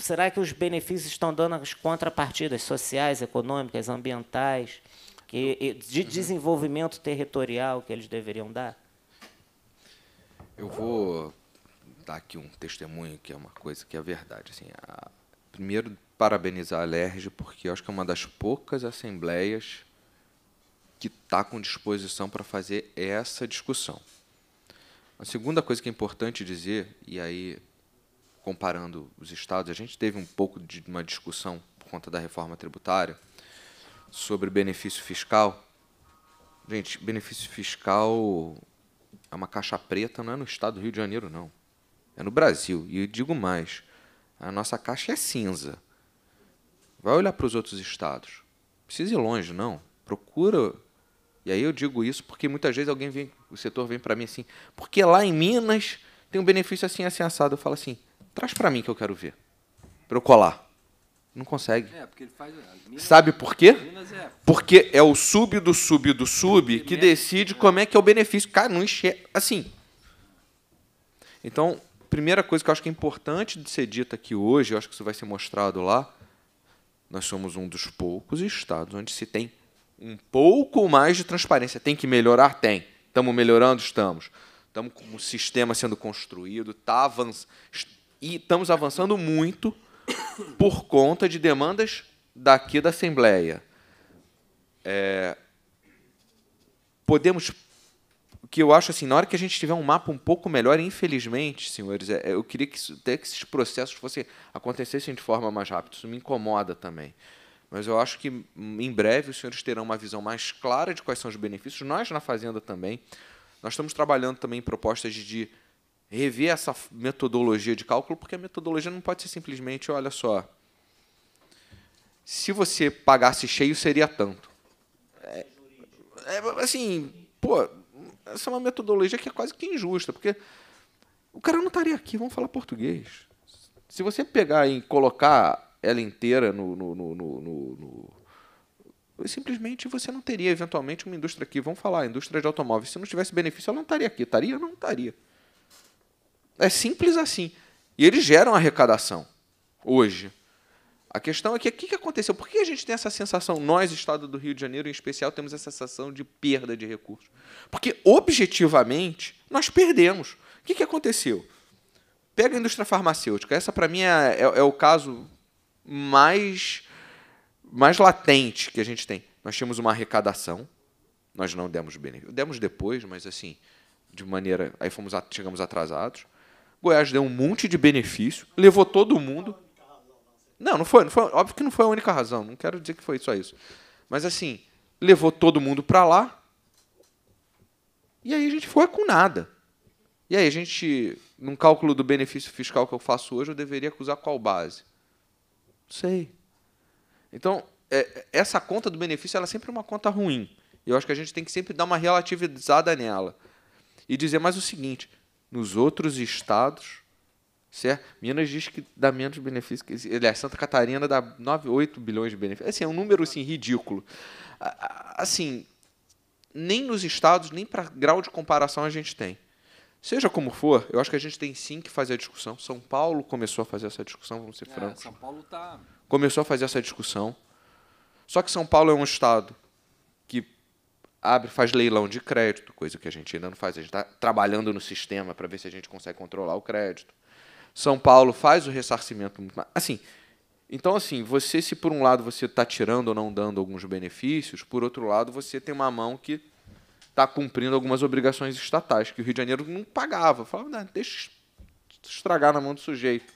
Speaker 5: será que os benefícios estão dando as contrapartidas sociais, econômicas, ambientais, que, de uhum. desenvolvimento territorial que eles deveriam dar?
Speaker 2: Eu vou dar aqui um testemunho que é uma coisa que é verdade. Assim, a, primeiro, parabenizar a LERJ, porque eu acho que é uma das poucas assembleias que está com disposição para fazer essa discussão. A segunda coisa que é importante dizer, e aí comparando os estados, a gente teve um pouco de uma discussão por conta da reforma tributária sobre benefício fiscal. Gente, benefício fiscal é uma caixa preta, não é no estado do Rio de Janeiro, não. É no Brasil. E eu digo mais: a nossa caixa é cinza. Vai olhar para os outros estados. Precisa ir longe, não. Procura. E aí eu digo isso porque muitas vezes alguém vem, o setor vem para mim assim, porque lá em Minas tem um benefício assim, assim, assado. Eu falo assim, traz para mim que eu quero ver. Para eu colar. Não consegue. É, porque ele faz. Ah, Minas, Sabe por quê? É... Porque é o sub do sub do sub que é decide como é que é o benefício. Cara, não enxerga. É assim. Então, primeira coisa que eu acho que é importante de ser dita aqui hoje, eu acho que isso vai ser mostrado lá, nós somos um dos poucos estados onde se tem um pouco mais de transparência. Tem que melhorar? Tem. Estamos melhorando? Estamos. Estamos com o sistema sendo construído, tá avanç... e estamos avançando muito por conta de demandas daqui da Assembleia. É... Podemos que eu acho assim, na hora que a gente tiver um mapa um pouco melhor, infelizmente, senhores, é, eu queria que, até que esses processos fossem acontecessem de forma mais rápida. Isso me incomoda também. Mas eu acho que hum, em breve os senhores terão uma visão mais clara de quais são os benefícios. Nós na fazenda também, nós estamos trabalhando também em propostas de, rever essa metodologia de cálculo, porque a metodologia não pode ser simplesmente, olha só, se você pagasse cheio seria tanto. É, é, assim, pô, essa é uma metodologia que é quase que injusta, porque o cara não estaria aqui, vamos falar português. Se você pegar e colocar ela inteira no, no, no, no simplesmente você não teria eventualmente uma indústria aqui. Vamos falar, a indústria de automóveis, se não tivesse benefício, ela não estaria aqui. Estaria? ou Não estaria. É simples assim. E eles geram arrecadação hoje. A questão é que o que aconteceu? Por que a gente tem essa sensação, nós, Estado do Rio de Janeiro em especial, temos essa sensação de perda de recursos? Porque, objetivamente, nós perdemos. O que, que aconteceu? Pega a indústria farmacêutica. Essa, para mim, é, é, é, o caso mais, mais latente que a gente tem. Nós tínhamos uma arrecadação, nós não demos benefício. Demos depois, mas assim, de maneira. Aí fomos chegamos atrasados. Goiás deu um monte de benefício, levou todo mundo. Não, não foi, não foi. Óbvio que não foi a única razão. Não quero dizer que foi só isso. Mas assim, levou todo mundo para lá. E aí a gente foi com nada. E aí a gente, num cálculo do benefício fiscal que eu faço hoje, eu deveria acusar qual base? Não sei. Então, é, essa conta do benefício ela é sempre uma conta ruim. E eu acho que a gente tem que sempre dar uma relativizada nela. E dizer mais o seguinte: nos outros estados, certo? Minas diz que dá menos benefício que. Aliás, é Santa Catarina dá 9, 8 bilhões de benefícios. Assim, é um número assim, ridículo. Assim, nem nos estados, nem para grau de comparação a gente tem. Seja como for, eu acho que a gente tem sim que fazer a discussão. São Paulo começou a fazer essa discussão, vamos ser é, francos. São Paulo tá... Começou a fazer essa discussão. Só que São Paulo é um estado que abre, faz leilão de crédito, coisa que a gente ainda não faz. A gente está trabalhando no sistema para ver se a gente consegue controlar o crédito. São Paulo faz o ressarcimento Assim, então, assim, você, se por um lado você está tirando ou não dando alguns benefícios, por outro lado você tem uma mão que está cumprindo algumas obrigações estatais, que o Rio de Janeiro não pagava. Falava, não, deixa estragar na mão do sujeito.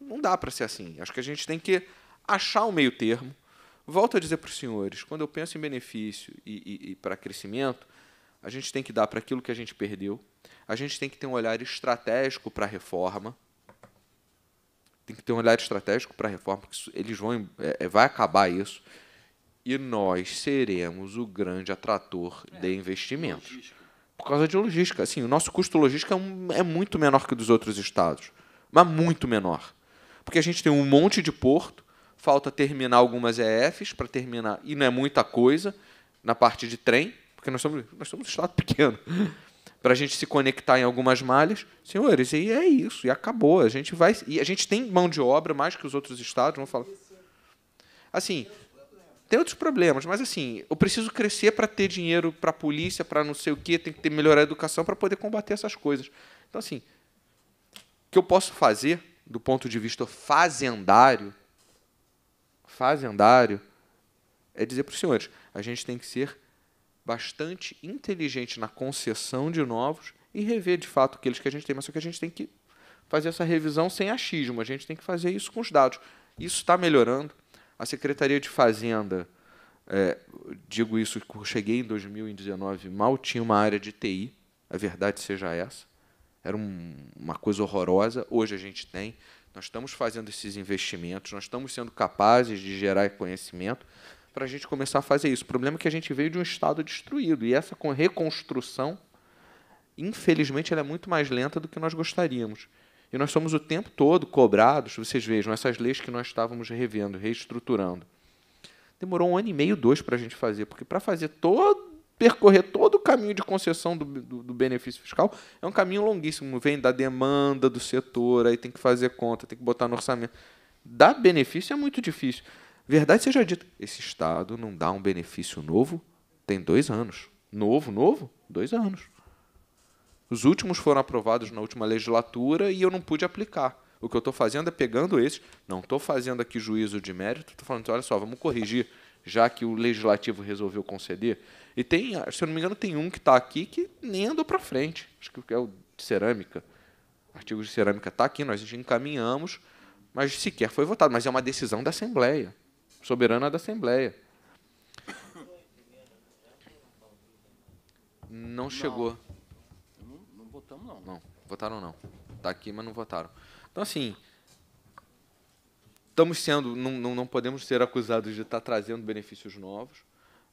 Speaker 2: Não dá para ser assim. Acho que a gente tem que achar um meio termo. Volto a dizer para os senhores, quando eu penso em benefício e, e, e para crescimento, a gente tem que dar para aquilo que a gente perdeu, a gente tem que ter um olhar estratégico para a reforma. Tem que ter um olhar estratégico para a reforma, porque eles vão, é, é, vai acabar isso. E nós seremos o grande atrator é, de investimentos. Logística. Por causa de logística. Assim, o nosso custo logístico é, um, é muito menor que dos outros estados. Mas muito menor. Porque a gente tem um monte de porto, falta terminar algumas EFs para terminar, e não é muita coisa, na parte de trem, porque nós somos, nós somos um estado pequeno para a gente se conectar em algumas malhas. Senhores, e é isso, e acabou. A gente vai. E a gente tem mão de obra mais que os outros estados, vamos falar. Assim, tem outros problemas, mas assim, eu preciso crescer para ter dinheiro para a polícia, para não sei o quê, tem que ter melhorar a educação para poder combater essas coisas. Então, assim, o que eu posso fazer do ponto de vista fazendário, fazendário, é dizer para os senhores, a gente tem que ser bastante inteligente na concessão de novos e rever de fato aqueles que a gente tem, mas só que a gente tem que fazer essa revisão sem achismo, a gente tem que fazer isso com os dados. Isso está melhorando. A Secretaria de Fazenda, é, digo isso, eu cheguei em 2019, mal tinha uma área de TI, a verdade seja essa. Era um, uma coisa horrorosa, hoje a gente tem. Nós estamos fazendo esses investimentos, nós estamos sendo capazes de gerar conhecimento, para a gente começar a fazer isso. O problema é que a gente veio de um Estado destruído e essa reconstrução, infelizmente, ela é muito mais lenta do que nós gostaríamos. E nós somos o tempo todo cobrados, vocês vejam, essas leis que nós estávamos revendo, reestruturando. Demorou um ano e meio, dois para a gente fazer, porque para fazer todo, percorrer todo o caminho de concessão do, do, do, benefício fiscal é um caminho longuíssimo. Vem da demanda do setor, aí tem que fazer conta, tem que botar no orçamento. Dar benefício é muito difícil. Verdade seja dita, esse Estado não dá um benefício novo tem dois anos. Novo, novo? Dois anos. Os últimos foram aprovados na última legislatura e eu não pude aplicar. O que eu estou fazendo é pegando esses, não estou fazendo aqui juízo de mérito, estou falando, assim, olha só, vamos corrigir, já que o legislativo resolveu conceder. E tem, se eu não me engano, tem um que está aqui que nem andou para frente. Acho que é o de cerâmica. O artigo de cerâmica está aqui, nós encaminhamos, mas sequer foi votado. Mas é uma decisão da Assembleia soberana da Assembleia. Não, chegou.
Speaker 1: Não, não votamos, não. Não,
Speaker 2: votaram não. Está aqui, mas não votaram. Então, assim, estamos sendo, não, não, não podemos ser acusados de estar tá trazendo benefícios novos.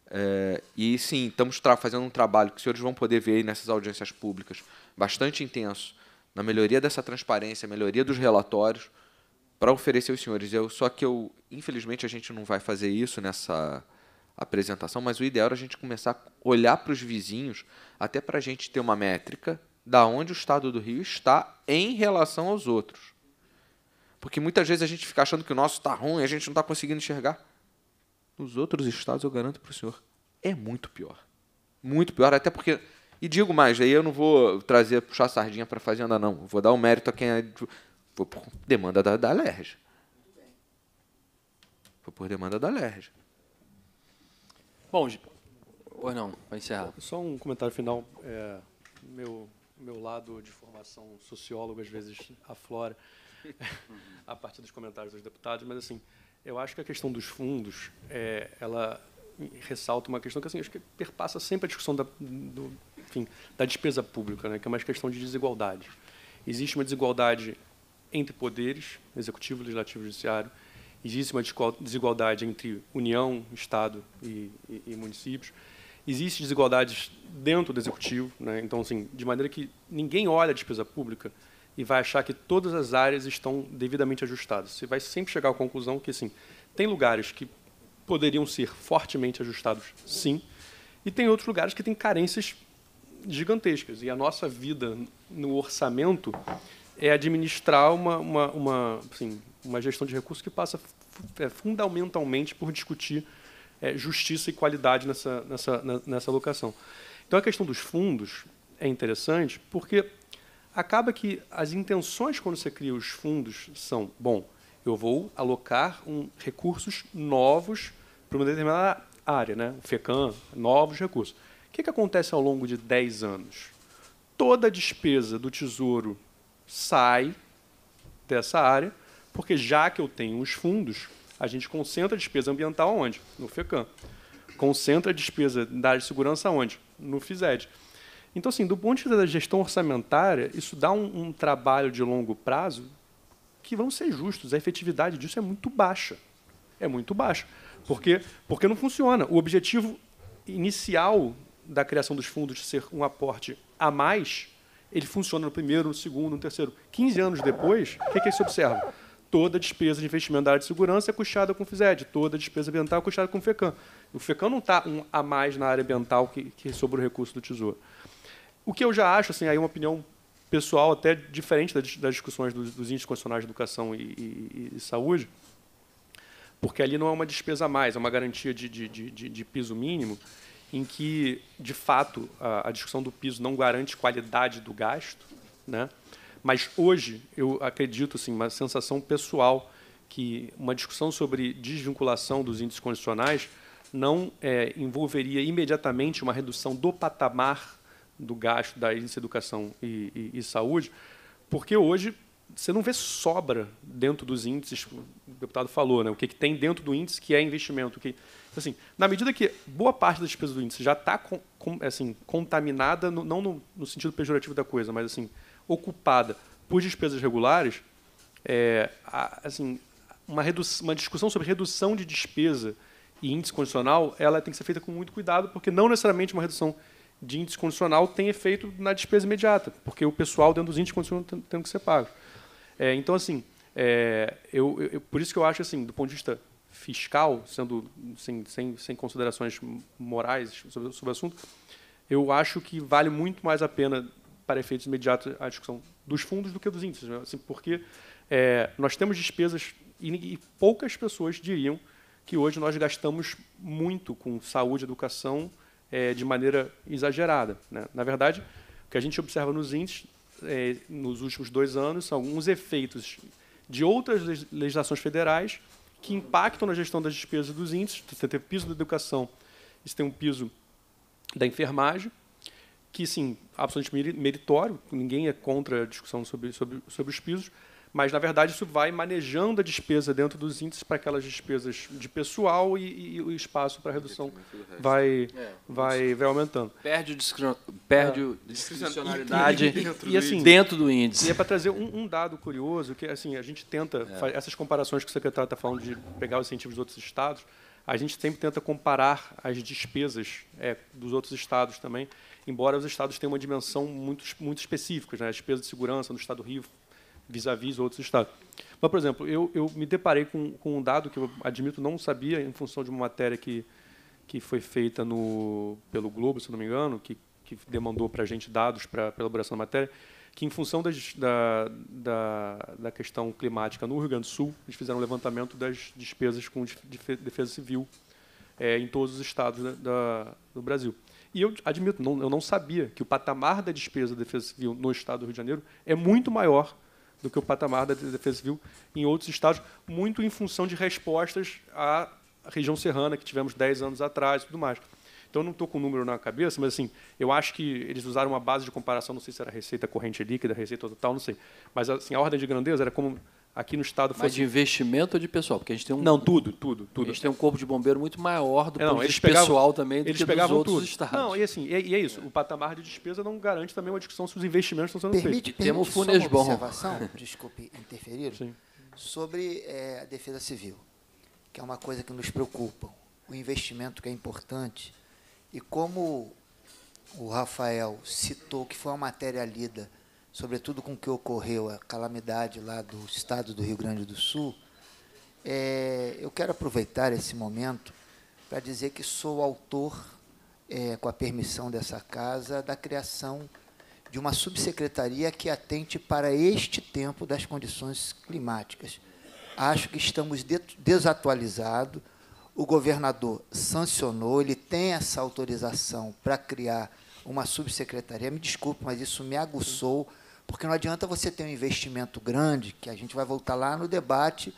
Speaker 2: É, e sim, estamos fazendo um trabalho que os senhores vão poder ver nessas audiências públicas, bastante intenso, na melhoria dessa transparência, melhoria dos relatórios para oferecer aos senhores. Eu, só que eu, infelizmente, a gente não vai fazer isso nessa apresentação, mas o ideal é a gente começar a olhar para os vizinhos, até para a gente ter uma métrica da onde o estado do Rio está em relação aos outros. Porque muitas vezes a gente fica achando que o nosso está ruim, a gente não está conseguindo enxergar. Nos outros estados, eu garanto para o senhor, é muito pior. Muito pior, até porque. E digo mais, aí eu não vou trazer, puxar sardinha para fazenda, não. Vou dar o um mérito a quem é. Foi por demanda da, da LERJ. Foi por demanda da alergia.
Speaker 1: Bom, pois não, vai encerrar. Só um comentário final. É,
Speaker 3: meu, meu lado de formação sociólogo às vezes aflora a partir dos comentários dos deputados, mas assim, eu acho que a questão dos fundos, é, ela ressalta uma questão que assim, acho que perpassa sempre a discussão da, do, enfim, da despesa pública, né, que é uma questão de desigualdade. Existe uma desigualdade entre poderes, executivo, legislativo e judiciário. Existe uma desigualdade entre União, Estado e, e, e municípios. Existe desigualdades dentro do executivo. Né? Então, assim, de maneira que ninguém olha a despesa pública e vai achar que todas as áreas estão devidamente ajustadas. Você vai sempre chegar à conclusão que, assim, tem lugares que poderiam ser fortemente ajustados, sim, e tem outros lugares que têm carências gigantescas. E a nossa vida no orçamento é administrar uma, uma, uma, assim, uma gestão de recursos que passa é, fundamentalmente por discutir é, justiça e qualidade nessa, nessa, nessa locação. Então, a questão dos fundos é interessante porque acaba que as intenções quando você cria os fundos são, bom, eu vou alocar um, recursos novos para uma determinada área, né? o FECAM, novos recursos. O que, que acontece ao longo de 10 anos? Toda a despesa do Tesouro sai dessa área, porque já que eu tenho os fundos, a gente concentra a despesa ambiental onde? No FECAM. Concentra a despesa da área de segurança onde? No FISED. Então, assim, do ponto de vista da gestão orçamentária, isso dá um, um trabalho de longo prazo que, vamos ser justos, a efetividade disso é muito baixa. É muito baixa. Porque, porque não funciona. O objetivo inicial da criação dos fundos de ser um aporte a mais ele funciona no primeiro, no segundo, no terceiro. 15 anos depois, o que, que se observa? Toda despesa de investimento da área de segurança é custada com o FISED, toda despesa ambiental é custeada com o FECAM. O FECAM não está um a mais na área ambiental que, que sobre o recurso do Tesouro. O que eu já acho, assim, aí uma opinião pessoal até diferente das, discussões dos, dos índices constitucionais de educação e, e, e, saúde, porque ali não é uma despesa a mais, é uma garantia de, de, de, de piso mínimo em que, de fato, a, a discussão do piso não garante qualidade do gasto, né? Mas hoje eu acredito, assim, uma sensação pessoal que uma discussão sobre desvinculação dos índices condicionais não é, envolveria imediatamente uma redução do patamar do gasto da índice educação e, e, e saúde, porque hoje você não vê sobra dentro dos índices, tipo, o deputado falou, né? o que, que tem dentro do índice que é investimento. Que, então, assim, na medida que boa parte da despesa do índice já está com, com, assim, contaminada, no, não no, no, sentido pejorativo da coisa, mas assim ocupada por despesas regulares, é, a, assim, uma, uma discussão sobre redução de despesa e índice condicional, ela tem que ser feita com muito cuidado, porque não necessariamente uma redução de índice condicional tem efeito na despesa imediata, porque o pessoal dentro dos índices condicional tem que ser pago. É, então, assim, é, eu, eu, por isso que eu acho, assim, do ponto de vista fiscal, sendo sem, sem, sem considerações morais sobre, sobre o assunto, eu acho que vale muito mais a pena, para efeitos imediatos, a discussão dos fundos do que dos índices. Né? Assim, porque é, nós temos despesas e, e poucas pessoas diriam que hoje nós gastamos muito com saúde, educação, é, de maneira exagerada. Né? Na verdade, o que a gente observa nos índices é, nos últimos dois anos são alguns efeitos de outras legislações federais que impactam na gestão das despesas dos índices. Você tem o piso da educação, você tem um piso da enfermagem, que, sim, absolutamente meritório, ninguém é contra a discussão sobre, sobre, sobre os pisos, mas na verdade isso vai manejando a despesa dentro dos índices para aquelas despesas de pessoal e, e, e o espaço para redução vai, é, vai, vai aumentando.
Speaker 1: Perde, discro... perde é. discricionalidade dentro, e, do assim, dentro do índice. E é para
Speaker 3: trazer um, um, dado curioso, que assim, a gente tenta, é. essas comparações que o secretário está falando de pegar os incentivos dos outros estados, a gente sempre tenta comparar as despesas é, dos outros estados também, embora os estados tenham uma dimensão muito, muito específica. Né? A despesa de segurança no estado do Rio vis-à-vis -vis outros estados. Mas, por exemplo, eu, eu me deparei com, com, um dado que eu admito não sabia, em função de uma matéria que, que foi feita no, pelo Globo, se não me engano, que, que demandou para a gente dados para a elaboração da matéria, que em função das, da, da, da, questão climática no Rio Grande do Sul, eles fizeram um levantamento das despesas com defesa civil é, em todos os estados da, da, do Brasil. E eu admito, não, eu não sabia que o patamar da despesa da defesa civil no estado do Rio de Janeiro é muito maior do que o patamar da defesa civil em outros estados, muito em função de respostas à região serrana que tivemos 10 anos atrás e tudo mais. Então, eu não estou com o número na cabeça, mas assim, eu acho que eles usaram uma base de comparação, não sei se era receita corrente líquida, receita total, não sei. Mas assim, a ordem de grandeza era como aqui no
Speaker 1: estado foi Mas de investimento ou de pessoal? Porque a gente tem um. Não, tudo, tudo, tudo. A gente tem um corpo de bombeiro muito maior do que é, o pessoal também do eles que pegavam dos outros tudo. estados.
Speaker 3: Não, e assim, e, é, e é isso. O patamar de despesa não garante também uma discussão se os investimentos estão sendo permite, feitos. Temos um funes bom. observação,
Speaker 4: desculpe interferir, Sim. sobre é, a defesa civil, que é uma coisa que nos preocupa. O investimento que é importante. E como o Rafael citou que foi uma matéria lida sobretudo com o que ocorreu, a calamidade lá do estado do Rio Grande do Sul, é, eu quero aproveitar esse momento para dizer que sou autor, é, com a permissão dessa casa, da criação de uma subsecretaria que atente para este tempo das condições climáticas. Acho que estamos desatualizados. O governador sancionou, ele tem essa autorização para criar uma subsecretaria. Me desculpe, mas isso me aguçou porque não adianta você ter um investimento grande, que a gente vai voltar lá no debate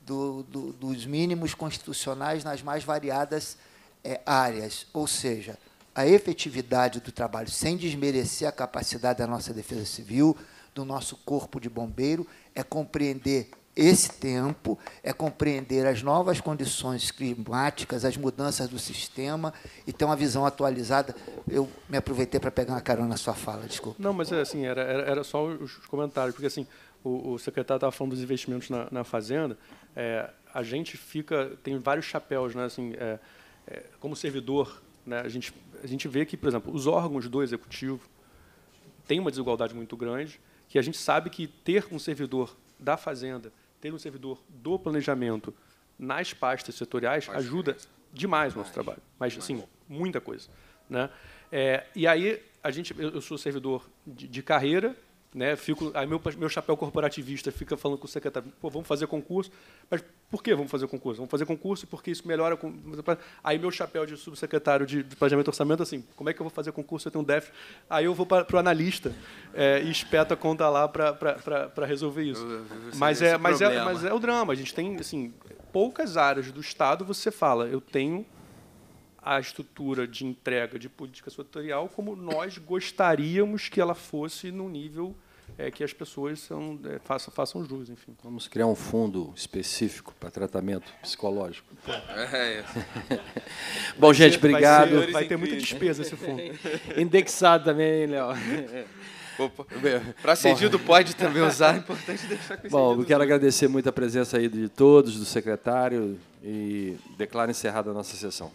Speaker 4: do, do, dos mínimos constitucionais nas mais variadas é, áreas. Ou seja, a efetividade do trabalho, sem desmerecer a capacidade da nossa defesa civil, do nosso corpo de bombeiro, é compreender esse tempo é compreender as novas condições climáticas, as mudanças do sistema e ter uma visão atualizada. Eu me aproveitei para pegar uma carona na sua fala, desculpa.
Speaker 3: Não, mas é assim, era, era, era só os comentários, porque assim, o, o secretário estava falando dos investimentos na, na fazenda. É, a gente fica, tem vários chapéus, né? Assim, é, é, como servidor, né? a, gente, a gente vê que, por exemplo, os órgãos do executivo têm uma desigualdade muito grande, que a gente sabe que ter um servidor da fazenda ter um servidor do planejamento nas pastas setoriais Faz ajuda diferença. demais o nosso trabalho. Mas, assim, muita coisa. Né? É, e aí, a gente, eu, eu sou servidor de, de carreira, né, fico, aí meu, meu chapéu corporativista fica falando com o secretário, pô, vamos fazer concurso, mas por que vamos fazer concurso? Vamos fazer concurso porque isso melhora... Com... Aí meu chapéu de subsecretário de, de planejamento e orçamento, assim, como é que eu vou fazer concurso, eu tenho um déficit? Aí eu vou para o analista é, e espeto a conta lá para resolver isso. Mas é, mas, é, mas é o drama, a gente tem, assim, poucas áreas do Estado você fala, eu tenho a estrutura de entrega de política setorial como nós gostaríamos que ela fosse no nível é, que as pessoas são, é, façam, façam jus, enfim. Vamos criar um
Speaker 1: fundo específico para tratamento psicológico. É. Bom, vai gente, ser, obrigado. Vai, ser, vai ter
Speaker 3: muita despesa esse fundo. Indexado também, Léo.
Speaker 2: Para ser pode também usar, é importante deixar com Bom,
Speaker 1: eu quero agradecer muito a presença aí de todos, do secretário, e declaro encerrada a nossa sessão.